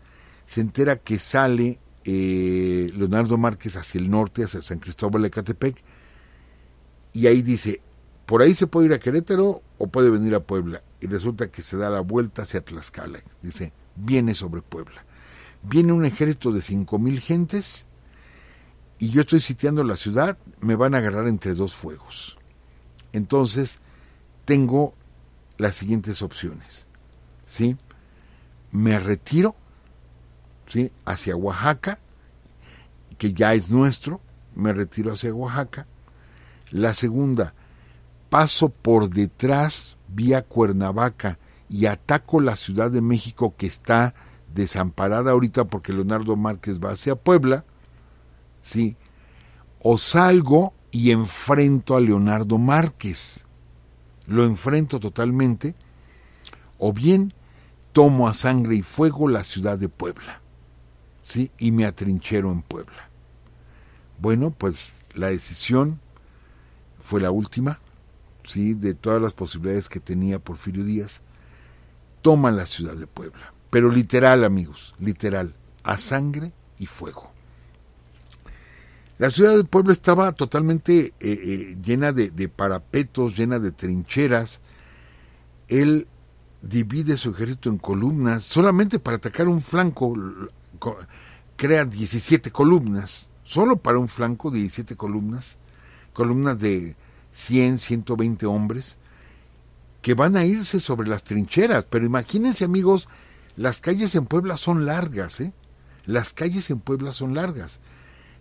se entera que sale eh, Leonardo Márquez hacia el norte, hacia San Cristóbal de Catepec, y ahí dice, por ahí se puede ir a Querétaro o puede venir a Puebla, y resulta que se da la vuelta hacia Tlaxcala, dice, viene sobre Puebla. Viene un ejército de 5.000 gentes, y yo estoy sitiando la ciudad, me van a agarrar entre dos fuegos. Entonces, tengo las siguientes opciones. ¿Sí? Me retiro hacia Oaxaca, que ya es nuestro, me retiro hacia Oaxaca. La segunda, paso por detrás vía Cuernavaca y ataco la Ciudad de México que está desamparada ahorita porque Leonardo Márquez va hacia Puebla, ¿sí? O salgo y enfrento a Leonardo Márquez, lo enfrento totalmente, o bien tomo a sangre y fuego la ciudad de Puebla y me atrinchero en Puebla. Bueno, pues la decisión fue la última, ¿sí? de todas las posibilidades que tenía Porfirio Díaz, toma la ciudad de Puebla. Pero literal, amigos, literal, a sangre y fuego. La ciudad de Puebla estaba totalmente eh, eh, llena de parapetos, llena de trincheras. Él divide su ejército en columnas solamente para atacar un flanco crean 17 columnas, solo para un flanco 17 columnas, columnas de 100, 120 hombres, que van a irse sobre las trincheras. Pero imagínense amigos, las calles en Puebla son largas, ¿eh? Las calles en Puebla son largas.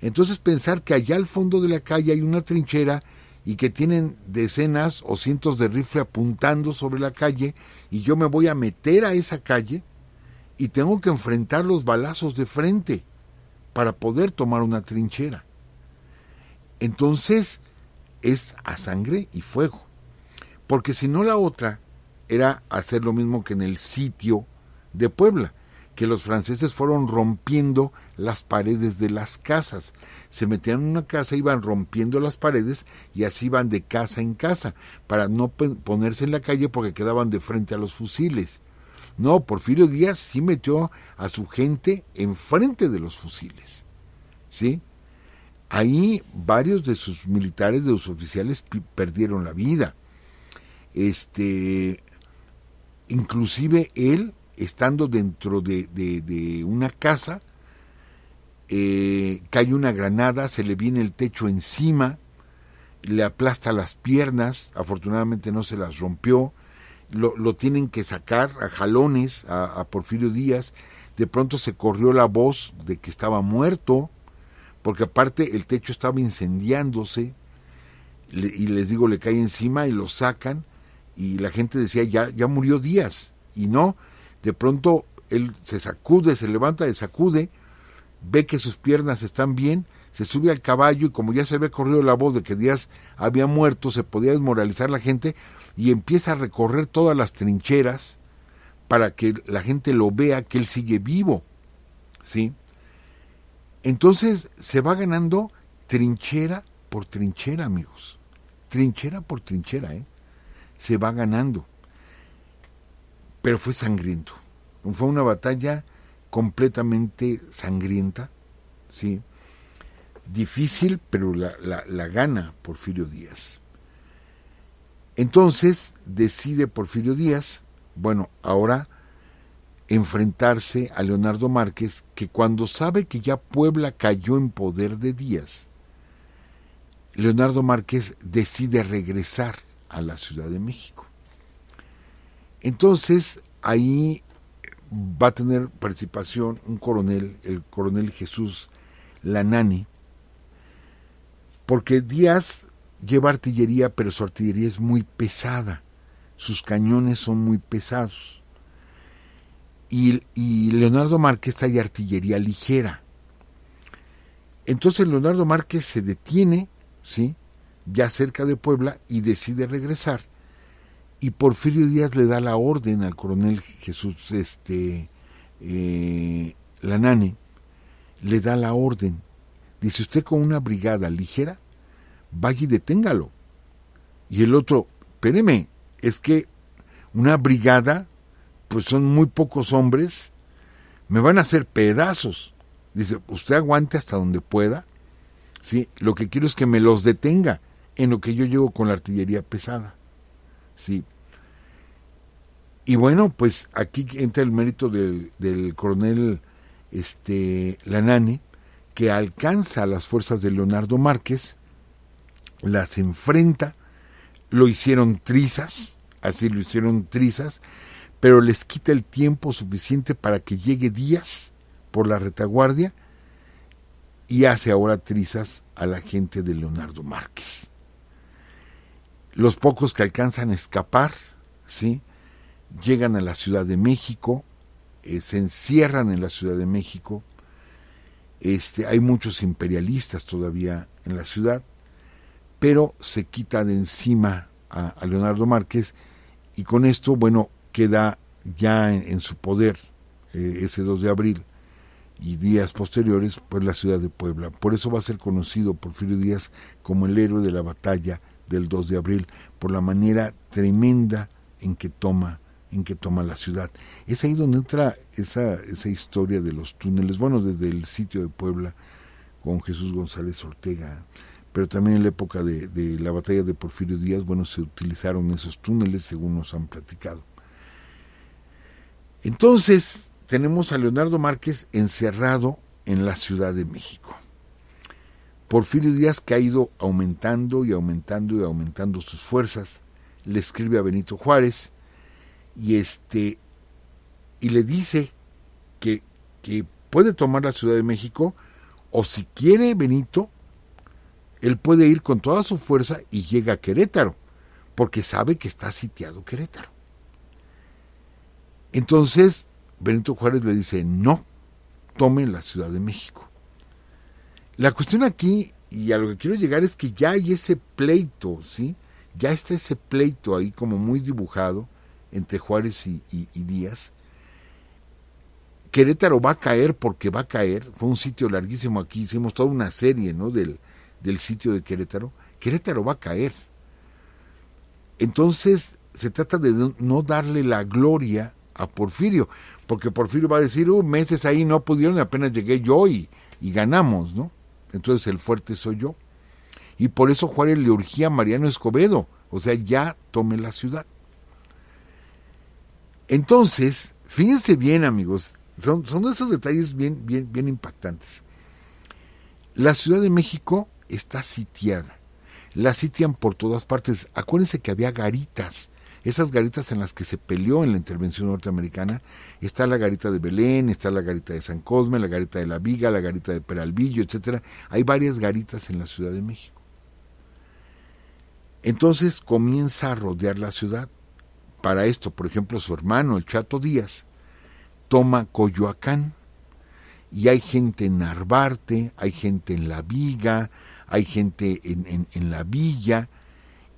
Entonces pensar que allá al fondo de la calle hay una trinchera y que tienen decenas o cientos de rifle apuntando sobre la calle y yo me voy a meter a esa calle, y tengo que enfrentar los balazos de frente para poder tomar una trinchera. Entonces es a sangre y fuego. Porque si no la otra era hacer lo mismo que en el sitio de Puebla, que los franceses fueron rompiendo las paredes de las casas. Se metían en una casa, iban rompiendo las paredes y así iban de casa en casa, para no ponerse en la calle porque quedaban de frente a los fusiles. No, Porfirio Díaz sí metió a su gente enfrente de los fusiles. ¿Sí? Ahí varios de sus militares, de sus oficiales, perdieron la vida. Este, inclusive él, estando dentro de, una casa, eh, cae una granada, se le viene el techo encima, le aplasta las piernas, afortunadamente no se las rompió, lo, tienen que sacar a jalones a, Porfirio Díaz. De pronto se corrió la voz de que estaba muerto, porque aparte el techo estaba incendiándose y les digo, le cae encima y lo sacan y la gente decía, ya, ya murió Díaz. Y no, de pronto él se sacude, se levanta, se sacude, ve que sus piernas están bien, se sube al caballo y como ya se había corrido la voz de que Díaz había muerto, se podía desmoralizar la gente, y empieza a recorrer todas las trincheras para que la gente lo vea que él sigue vivo. ¿Sí? Entonces se va ganando trinchera por trinchera, amigos. Trinchera por trinchera, ¿eh? Se va ganando. Pero fue sangriento. Fue una batalla completamente sangrienta, ¿sí? Difícil, pero la, la gana Porfirio Díaz. Entonces decide Porfirio Díaz, bueno, ahora enfrentarse a Leonardo Márquez, que cuando sabe que ya Puebla cayó en poder de Díaz, Leonardo Márquez decide regresar a la Ciudad de México. Entonces ahí va a tener participación un coronel, el coronel Jesús Lanani, porque Díaz Lleva artillería, pero su artillería es muy pesada. Sus cañones son muy pesados. Y, Leonardo Márquez trae artillería ligera. Entonces Leonardo Márquez se detiene, ¿sí? ya cerca de Puebla, y decide regresar. Y Porfirio Díaz le da la orden al coronel Jesús este, eh, Lanane, le da la orden. Dice, usted con una brigada ligera vaya y deténgalo. Y el otro, espéreme, es que una brigada, pues son muy pocos hombres, me van a hacer pedazos. Dice, usted aguante hasta donde pueda, ¿sí? Lo que quiero es que me los detenga en lo que yo llego con la artillería pesada, ¿sí? Y bueno, pues aquí entra el mérito del, coronel este, Lanani, que alcanza a las fuerzas de Leonardo Márquez, las enfrenta, lo hicieron trizas, así lo hicieron trizas, pero les quita el tiempo suficiente para que llegue Díaz por la retaguardia y hace ahora trizas a la gente de Leonardo Márquez. Los pocos que alcanzan a escapar, ¿sí? llegan a la Ciudad de México, eh, se encierran en la Ciudad de México, este, hay muchos imperialistas todavía en la ciudad, pero se quita de encima a, Leonardo Márquez y con esto, bueno, queda ya en, su poder eh, ese 2 de abril y días posteriores, pues la ciudad de Puebla. Por eso va a ser conocido por Porfirio Díaz como el héroe de la batalla del 2 de abril, por la manera tremenda en que toma en que toma la ciudad. Es ahí donde entra esa, esa historia de los túneles, bueno, desde el sitio de Puebla con Jesús González Ortega, pero también en la época de, la batalla de Porfirio Díaz, bueno, se utilizaron esos túneles, según nos han platicado. Entonces, tenemos a Leonardo Márquez encerrado en la Ciudad de México. Porfirio Díaz, que ha ido aumentando y aumentando y aumentando sus fuerzas, le escribe a Benito Juárez y, este, y le dice que puede tomar la Ciudad de México o si quiere Benito él puede ir con toda su fuerza y llega a Querétaro, porque sabe que está sitiado Querétaro. Entonces, Benito Juárez le dice, no, tomen la Ciudad de México. La cuestión aquí, y a lo que quiero llegar, es que ya hay ese pleito, ¿sí? Ya está ese pleito ahí como muy dibujado entre Juárez y, y Díaz. Querétaro va a caer porque va a caer. Fue un sitio larguísimo aquí, hicimos toda una serie, ¿no? Del, del sitio de Querétaro, Querétaro va a caer. Entonces se trata de no darle la gloria a Porfirio, porque Porfirio va a decir, uh, meses ahí no pudieron, apenas llegué yo y, ganamos, ¿no? Entonces el fuerte soy yo. Y por eso Juárez le urgía a Mariano Escobedo, o sea, ya tome la ciudad. Entonces, fíjense bien, amigos, son, son esos detalles bien, bien, bien impactantes. La Ciudad de México está sitiada. La sitian por todas partes. Acuérdense que había garitas. Esas garitas en las que se peleó en la intervención norteamericana, está la garita de Belén, está la garita de San Cosme, la garita de La Viga, la garita de Peralvillo, etcétera. Hay varias garitas en la Ciudad de México. Entonces comienza a rodear la ciudad. Para esto, por ejemplo, su hermano, el Chato Díaz, toma Coyoacán y hay gente en Narvarte, hay gente en La Viga, hay gente en, la villa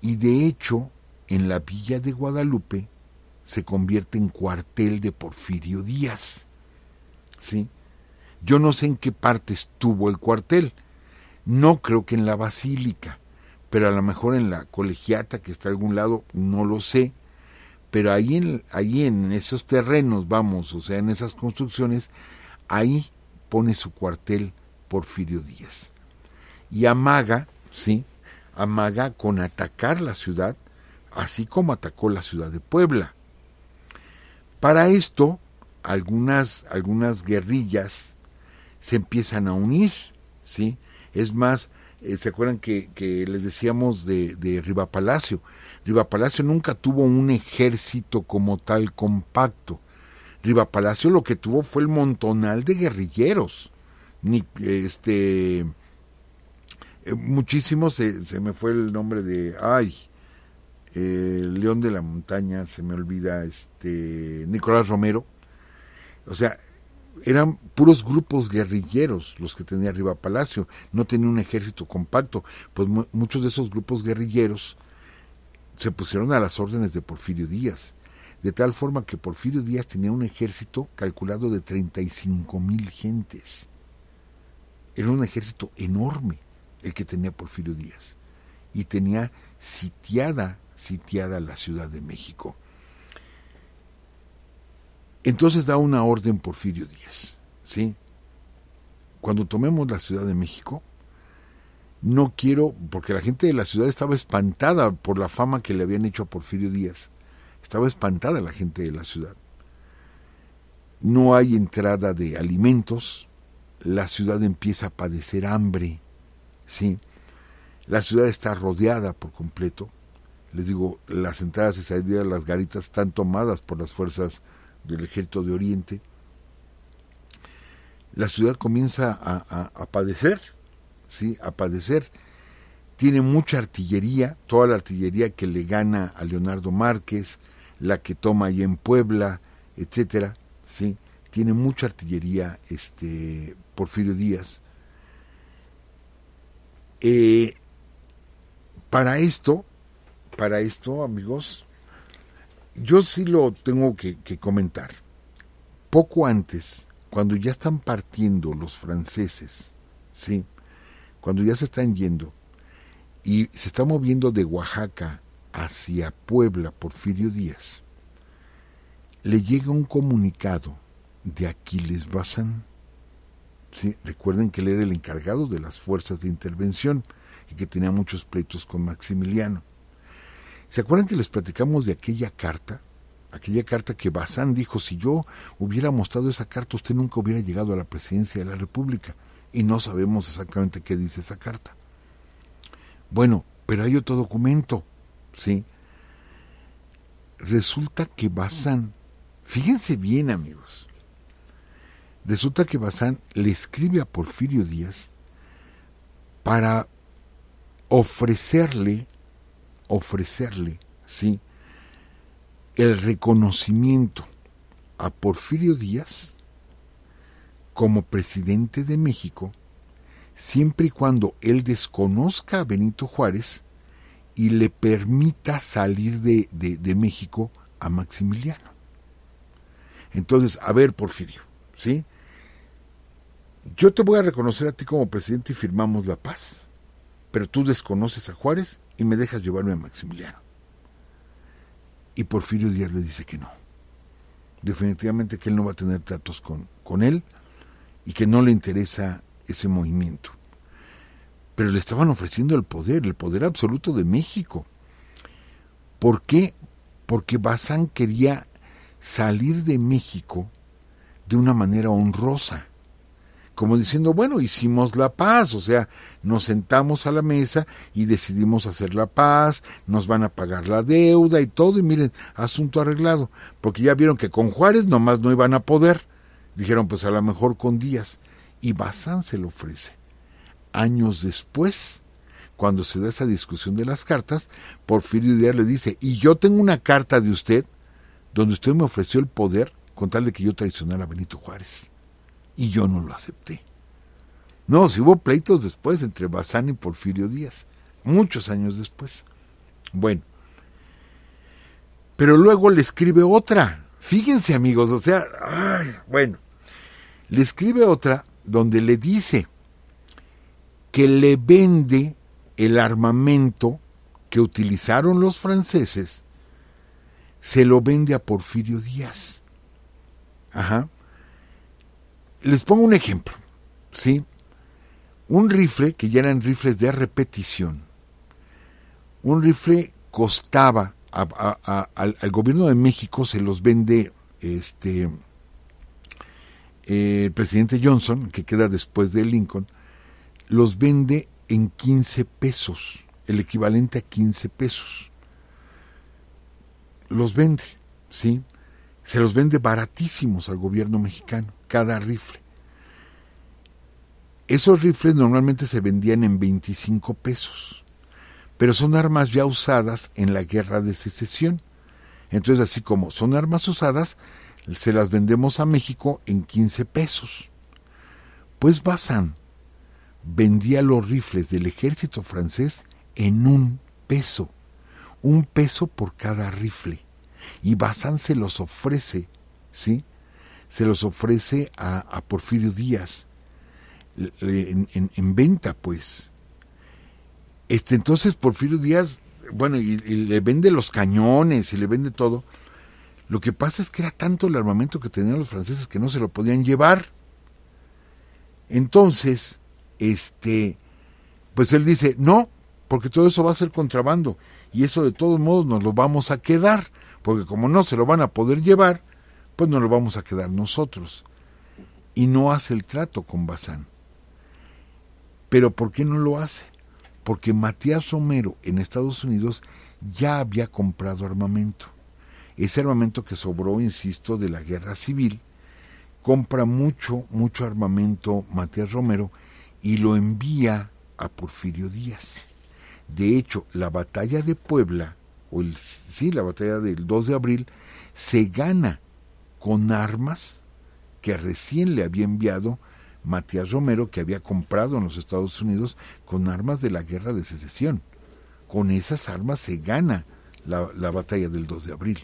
y de hecho en la villa de Guadalupe se convierte en cuartel de Porfirio Díaz. ¿Sí? Yo no sé en qué parte estuvo el cuartel. No creo que en la basílica, pero a lo mejor en la colegiata que está a algún lado, no lo sé. Pero ahí en, ahí en esos terrenos, vamos, o sea, en esas construcciones, ahí pone su cuartel Porfirio Díaz y amaga, ¿sí? Amaga con atacar la ciudad, así como atacó la ciudad de Puebla. Para esto, algunas, algunas guerrillas se empiezan a unir, ¿sí? Es más, eh, ¿se acuerdan que, les decíamos de, de Riva Palacio nunca tuvo un ejército como tal compacto. Palacio lo que tuvo fue el montonal de guerrilleros. Ni, este, eh, muchísimo, se, me fue el nombre de, ay, León de la Montaña, se me olvida, este, Nicolás Romero. O sea, eran puros grupos guerrilleros los que tenía arriba Palacio, no tenía un ejército compacto, pues muchos de esos grupos guerrilleros se pusieron a las órdenes de Porfirio Díaz, de tal forma que Porfirio Díaz tenía un ejército calculado de 35 mil gentes. Era un ejército enorme el que tenía Porfirio Díaz. Y tenía sitiada, sitiada la Ciudad de México. Entonces da una orden Porfirio Díaz, ¿sí? Cuando tomemos la Ciudad de México, no quiero, porque la gente de la ciudad estaba espantada por la fama que le habían hecho a Porfirio Díaz. Estaba espantada la gente de la ciudad. No hay entrada de alimentos, la ciudad empieza a padecer hambre. ¿sí? La ciudad está rodeada por completo. Les digo, las entradas y salidas las garitas están tomadas por las fuerzas del ejército de Oriente. La ciudad comienza a, padecer, ¿sí? A padecer. Tiene mucha artillería, toda la artillería que le gana a Leonardo Márquez, la que toma allá en Puebla, etcétera, ¿sí? Tiene mucha artillería este Porfirio Díaz eh, para esto, para esto, amigos, yo sí lo tengo que, que comentar. Poco antes, cuando ya están partiendo los franceses, ¿sí? cuando ya se están yendo, y se está moviendo de Oaxaca hacia Puebla, Porfirio Díaz, le llega un comunicado de Aquiles Bazán Recuerden que él era el encargado de las fuerzas de intervención y que tenía muchos pleitos con Maximiliano. ¿Se acuerdan que les platicamos de aquella carta? Aquella carta que Bazán dijo, si yo hubiera mostrado esa carta, usted nunca hubiera llegado a la presidencia de la República. Y no sabemos exactamente qué dice esa carta. Bueno, pero hay otro documento, ¿sí? Resulta que Bazán, fíjense bien amigos, Resulta que Bazán le escribe a Porfirio Díaz para ofrecerle, ofrecerle, sí, el reconocimiento a Porfirio Díaz como presidente de México, siempre y cuando él desconozca a Benito Juárez y le permita salir de, de México a Maximiliano. Entonces, a ver, Porfirio, ¿sí? yo te voy a reconocer a ti como presidente y firmamos la paz, pero tú desconoces a Juárez y me dejas llevarme a Maximiliano. Y Porfirio Díaz le dice que no. Definitivamente que él no va a tener tratos con, con él y que no le interesa ese movimiento. Pero le estaban ofreciendo el poder, el poder absoluto de México. ¿Por qué? Porque Bazán quería salir de México de una manera honrosa como diciendo, bueno, hicimos la paz, o sea, nos sentamos a la mesa y decidimos hacer la paz, nos van a pagar la deuda y todo, y miren, asunto arreglado, porque ya vieron que con Juárez nomás no iban a poder. Dijeron, pues a lo mejor con Díaz. Y Bazán se lo ofrece. Años después, cuando se da esa discusión de las cartas, Porfirio Díaz le dice, y yo tengo una carta de usted donde usted me ofreció el poder con tal de que yo traicionara a Benito Juárez y yo no lo acepté. No, si hubo pleitos después entre Bazán y Porfirio Díaz, muchos años después. Bueno, pero luego le escribe otra. Fíjense amigos, o sea, bueno, le escribe otra donde le dice que le vende el armamento que utilizaron los franceses, se lo vende a Porfirio Díaz. Ajá. Les pongo un ejemplo, ¿sí? Un rifle, que ya eran rifles de repetición, un rifle costaba al, gobierno de México, se los vende este, el presidente Johnson, que queda después de Lincoln, los vende en 15 pesos, el equivalente a 15 pesos. Los vende, ¿sí? se los vende baratísimos al gobierno mexicano, cada rifle. Esos rifles normalmente se vendían en 25 pesos, pero son armas ya usadas en la guerra de secesión. Entonces, así como son armas usadas, se las vendemos a México en 15 pesos. Pues Bazán vendía los rifles del ejército francés en un peso, un peso por cada rifle. Y Bazán se los ofrece, ¿sí? Se los ofrece a, Porfirio Díaz en, venta, pues. Este, entonces Porfirio Díaz, bueno, y le vende los cañones y le vende todo. Lo que pasa es que era tanto el armamento que tenían los franceses que no se lo podían llevar. Entonces, este, pues él dice, no, porque todo eso va a ser contrabando y eso de todos modos nos lo vamos a quedar porque como no se lo van a poder llevar, pues no lo vamos a quedar nosotros. Y no hace el trato con Bazán. Pero ¿por qué no lo hace? Porque Matías Romero en Estados Unidos ya había comprado armamento. Ese armamento que sobró, insisto, de la guerra civil, compra mucho, mucho armamento Matías Romero y lo envía a Porfirio Díaz. De hecho, la batalla de Puebla o sí, la batalla del 2 de abril, se gana con armas que recién le había enviado Matías Romero, que había comprado en los Estados Unidos, con armas de la guerra de secesión. Con esas armas se gana la, batalla del 2 de abril.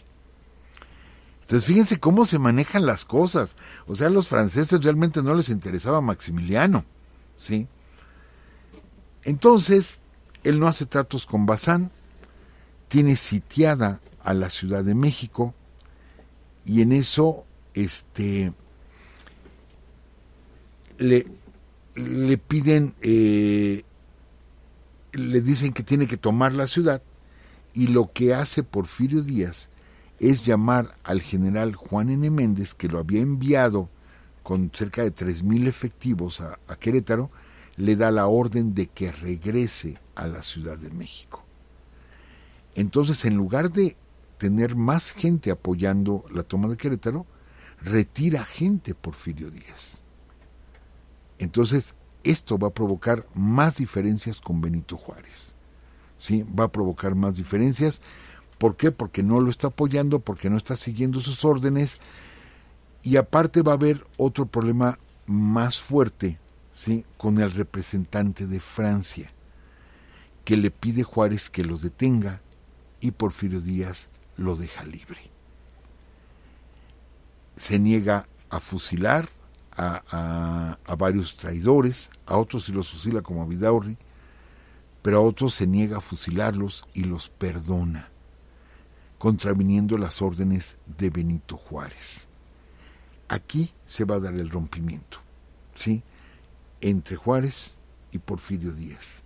Entonces fíjense cómo se manejan las cosas. O sea, a los franceses realmente no les interesaba Maximiliano. ¿sí? Entonces, él no hace tratos con Bazán, tiene sitiada a la Ciudad de México y en eso este le, piden eh, le dicen que tiene que tomar la ciudad y lo que hace Porfirio Díaz es llamar al general Juan N. Méndez, que lo había enviado con cerca de 3.000 efectivos a Querétaro, le da la orden de que regrese a la Ciudad de México. Entonces, en lugar de tener más gente apoyando la toma de Querétaro, retira gente Porfirio Díaz. Entonces, esto va a provocar más diferencias con Benito Juárez. ¿Sí? Va a provocar más diferencias. ¿Por qué? Porque no lo está apoyando, porque no está siguiendo sus órdenes. Y aparte va a haber otro problema más fuerte, ¿sí? Con el representante de Francia, que le pide Juárez que lo detenga y Porfirio Díaz lo deja libre. Se niega a fusilar a, varios traidores, a otros se los fusila como a Vidaurri, pero a otros se niega a fusilarlos y los perdona, contraviniendo las órdenes de Benito Juárez. Aquí se va a dar el rompimiento, ¿sí? Entre Juárez y Porfirio Díaz.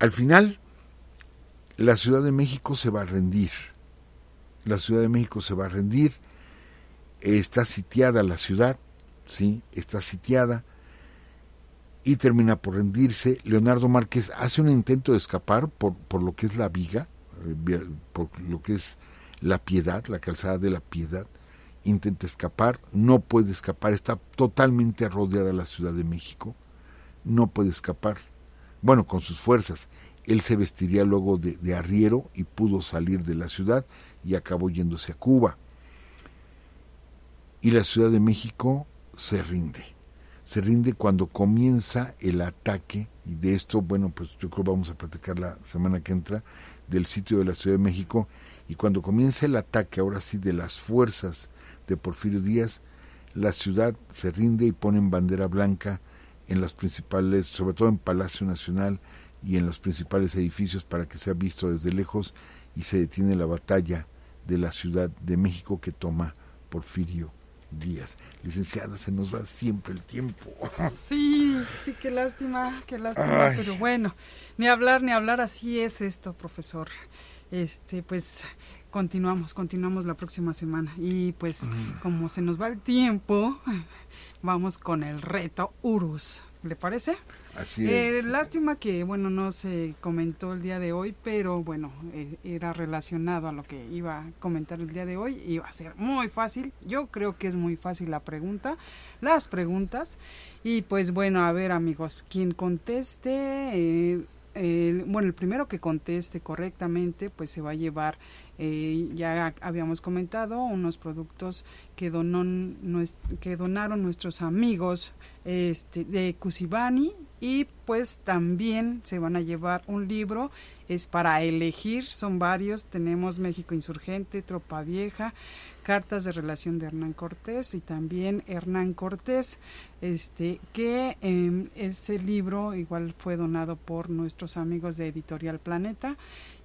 Al final, la Ciudad de México se va a rendir. La Ciudad de México se va a rendir. Está sitiada la ciudad, ¿sí? Está sitiada y termina por rendirse. Leonardo Márquez hace un intento de escapar por, por lo que es la viga, eh, por lo que es la piedad, la calzada de la piedad. Intenta escapar, no puede escapar, está totalmente rodeada la Ciudad de México, no puede escapar, bueno, con sus fuerzas él se vestiría luego de, arriero y pudo salir de la ciudad y acabó yéndose a Cuba. Y la Ciudad de México se rinde. Se rinde cuando comienza el ataque, y de esto, bueno, pues yo creo vamos a platicar la semana que entra, del sitio de la Ciudad de México, y cuando comienza el ataque, ahora sí, de las fuerzas de Porfirio Díaz, la ciudad se rinde y ponen bandera blanca en las principales, sobre todo en Palacio Nacional, y en los principales edificios para que sea visto desde lejos y se detiene la batalla de la Ciudad de México que toma Porfirio Díaz. Licenciada, se nos va siempre el tiempo. Sí, sí, qué lástima, qué lástima, pero bueno, ni hablar, ni hablar, así es esto, profesor. Este, pues continuamos, continuamos la próxima semana y pues mm. como se nos va el tiempo, vamos con el reto Urus, ¿le parece? Eh, lástima que, bueno, no se comentó el día de hoy, pero bueno, eh, era relacionado a lo que iba a comentar el día de hoy. Y va a ser muy fácil. Yo creo que es muy fácil la pregunta, las preguntas. Y pues bueno, a ver amigos, quien conteste... Eh, bueno, el primero que conteste correctamente, pues se va a llevar, ya habíamos comentado, unos productos que, donó, que donaron nuestros amigos este, de Cusibani y pues también se van a llevar un libro, es para elegir, son varios, tenemos México Insurgente, Tropa Vieja, Cartas de Relación de Hernán Cortés y también Hernán Cortés, este, que em, ese libro igual fue donado por nuestros amigos de Editorial Planeta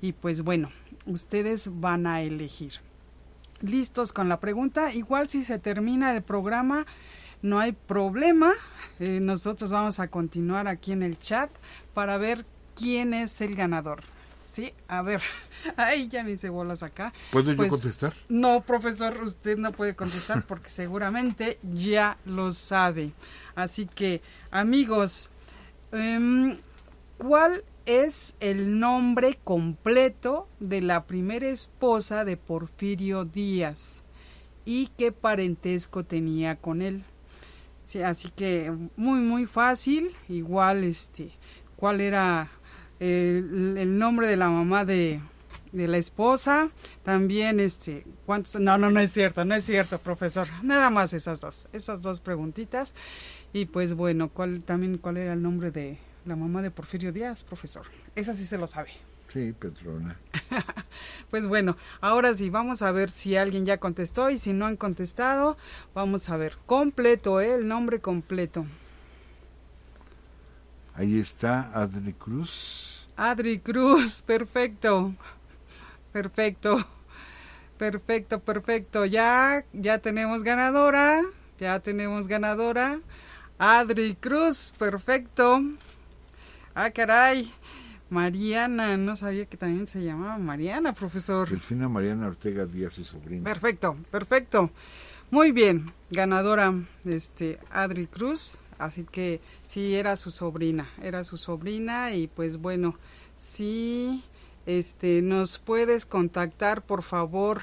y pues bueno, ustedes van a elegir. Listos con la pregunta, igual si se termina el programa no hay problema. Eh, nosotros vamos a continuar aquí en el chat para ver quién es el ganador. Sí, a ver, ahí ya me hice bolas acá. ¿Puedo yo pues, contestar? No, profesor, usted no puede contestar porque seguramente ya lo sabe. Así que, amigos, em, ¿cuál es el nombre completo de la primera esposa de Porfirio Díaz? ¿Y qué parentesco tenía con él? Sí, así que muy, muy fácil. Igual, este, cuál era eh, el, nombre de la mamá de, de la esposa, también este, cuántos, no, no, no es cierto, no es cierto, profesor, nada más esas dos, esas dos preguntitas, y pues bueno, cuál, también cuál era el nombre de la mamá de Porfirio Díaz, profesor, esa sí se lo sabe. Sí, Petrona. pues bueno, ahora sí, vamos a ver si alguien ya contestó y si no han contestado, vamos a ver. Completo, ¿eh? el nombre completo. Ahí está Adri Cruz. Adri Cruz, perfecto. Perfecto. Perfecto, perfecto. Ya, ya tenemos ganadora. Ya tenemos ganadora. Adri Cruz, perfecto. Ah, caray. Mariana, no sabía que también se llamaba Mariana, profesor. Delfina Mariana Ortega Díaz y sobrina. Perfecto, perfecto. Muy bien, ganadora este Adri Cruz, así que sí era su sobrina, era su sobrina y pues bueno, sí este nos puedes contactar, por favor,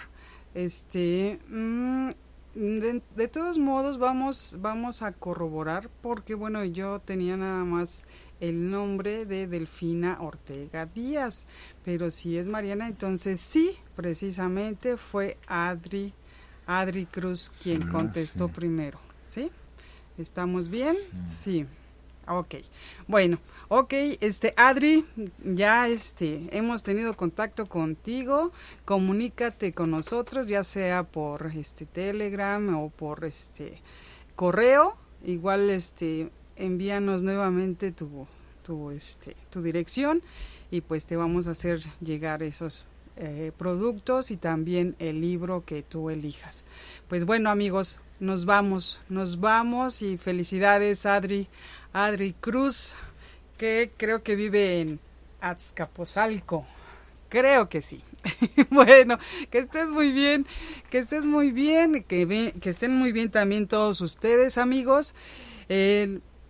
este mm, de, todos modos vamos, vamos a corroborar porque bueno, yo tenía nada más el nombre de Delfina Ortega Díaz, pero si es Mariana, entonces sí, precisamente fue Adri, Adri Cruz quien contestó primero, ¿sí? ¿Estamos bien? sí. Ok, bueno, ok, este Adri, ya este, hemos tenido contacto contigo, comunícate con nosotros, ya sea por este Telegram o por este correo, igual este envíanos nuevamente tu, este, tu dirección y pues te vamos a hacer llegar esos eh, productos y también el libro que tú elijas. Pues bueno amigos, nos vamos, nos vamos y felicidades Adri Adri Cruz, que creo que vive en Azcapotzalco. Creo que sí. bueno, que estés muy bien, que estés muy bien, que, que estén muy bien también todos ustedes, amigos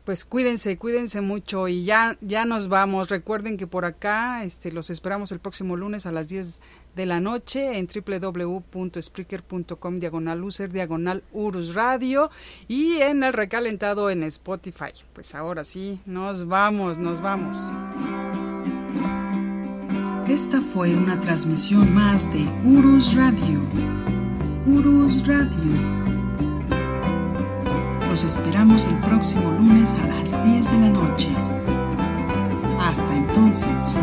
pues cuídense, cuídense mucho y ya, ya nos vamos. Recuerden que por acá este, los esperamos el próximo lunes a las 10 de la noche en www.spreaker.com diagonal user diagonal urus radio y en el recalentado en Spotify. Pues ahora sí, nos vamos, nos vamos. Esta fue una transmisión más de Urus Radio. Urus Radio los esperamos el próximo lunes a las 10 de la noche. Hasta entonces.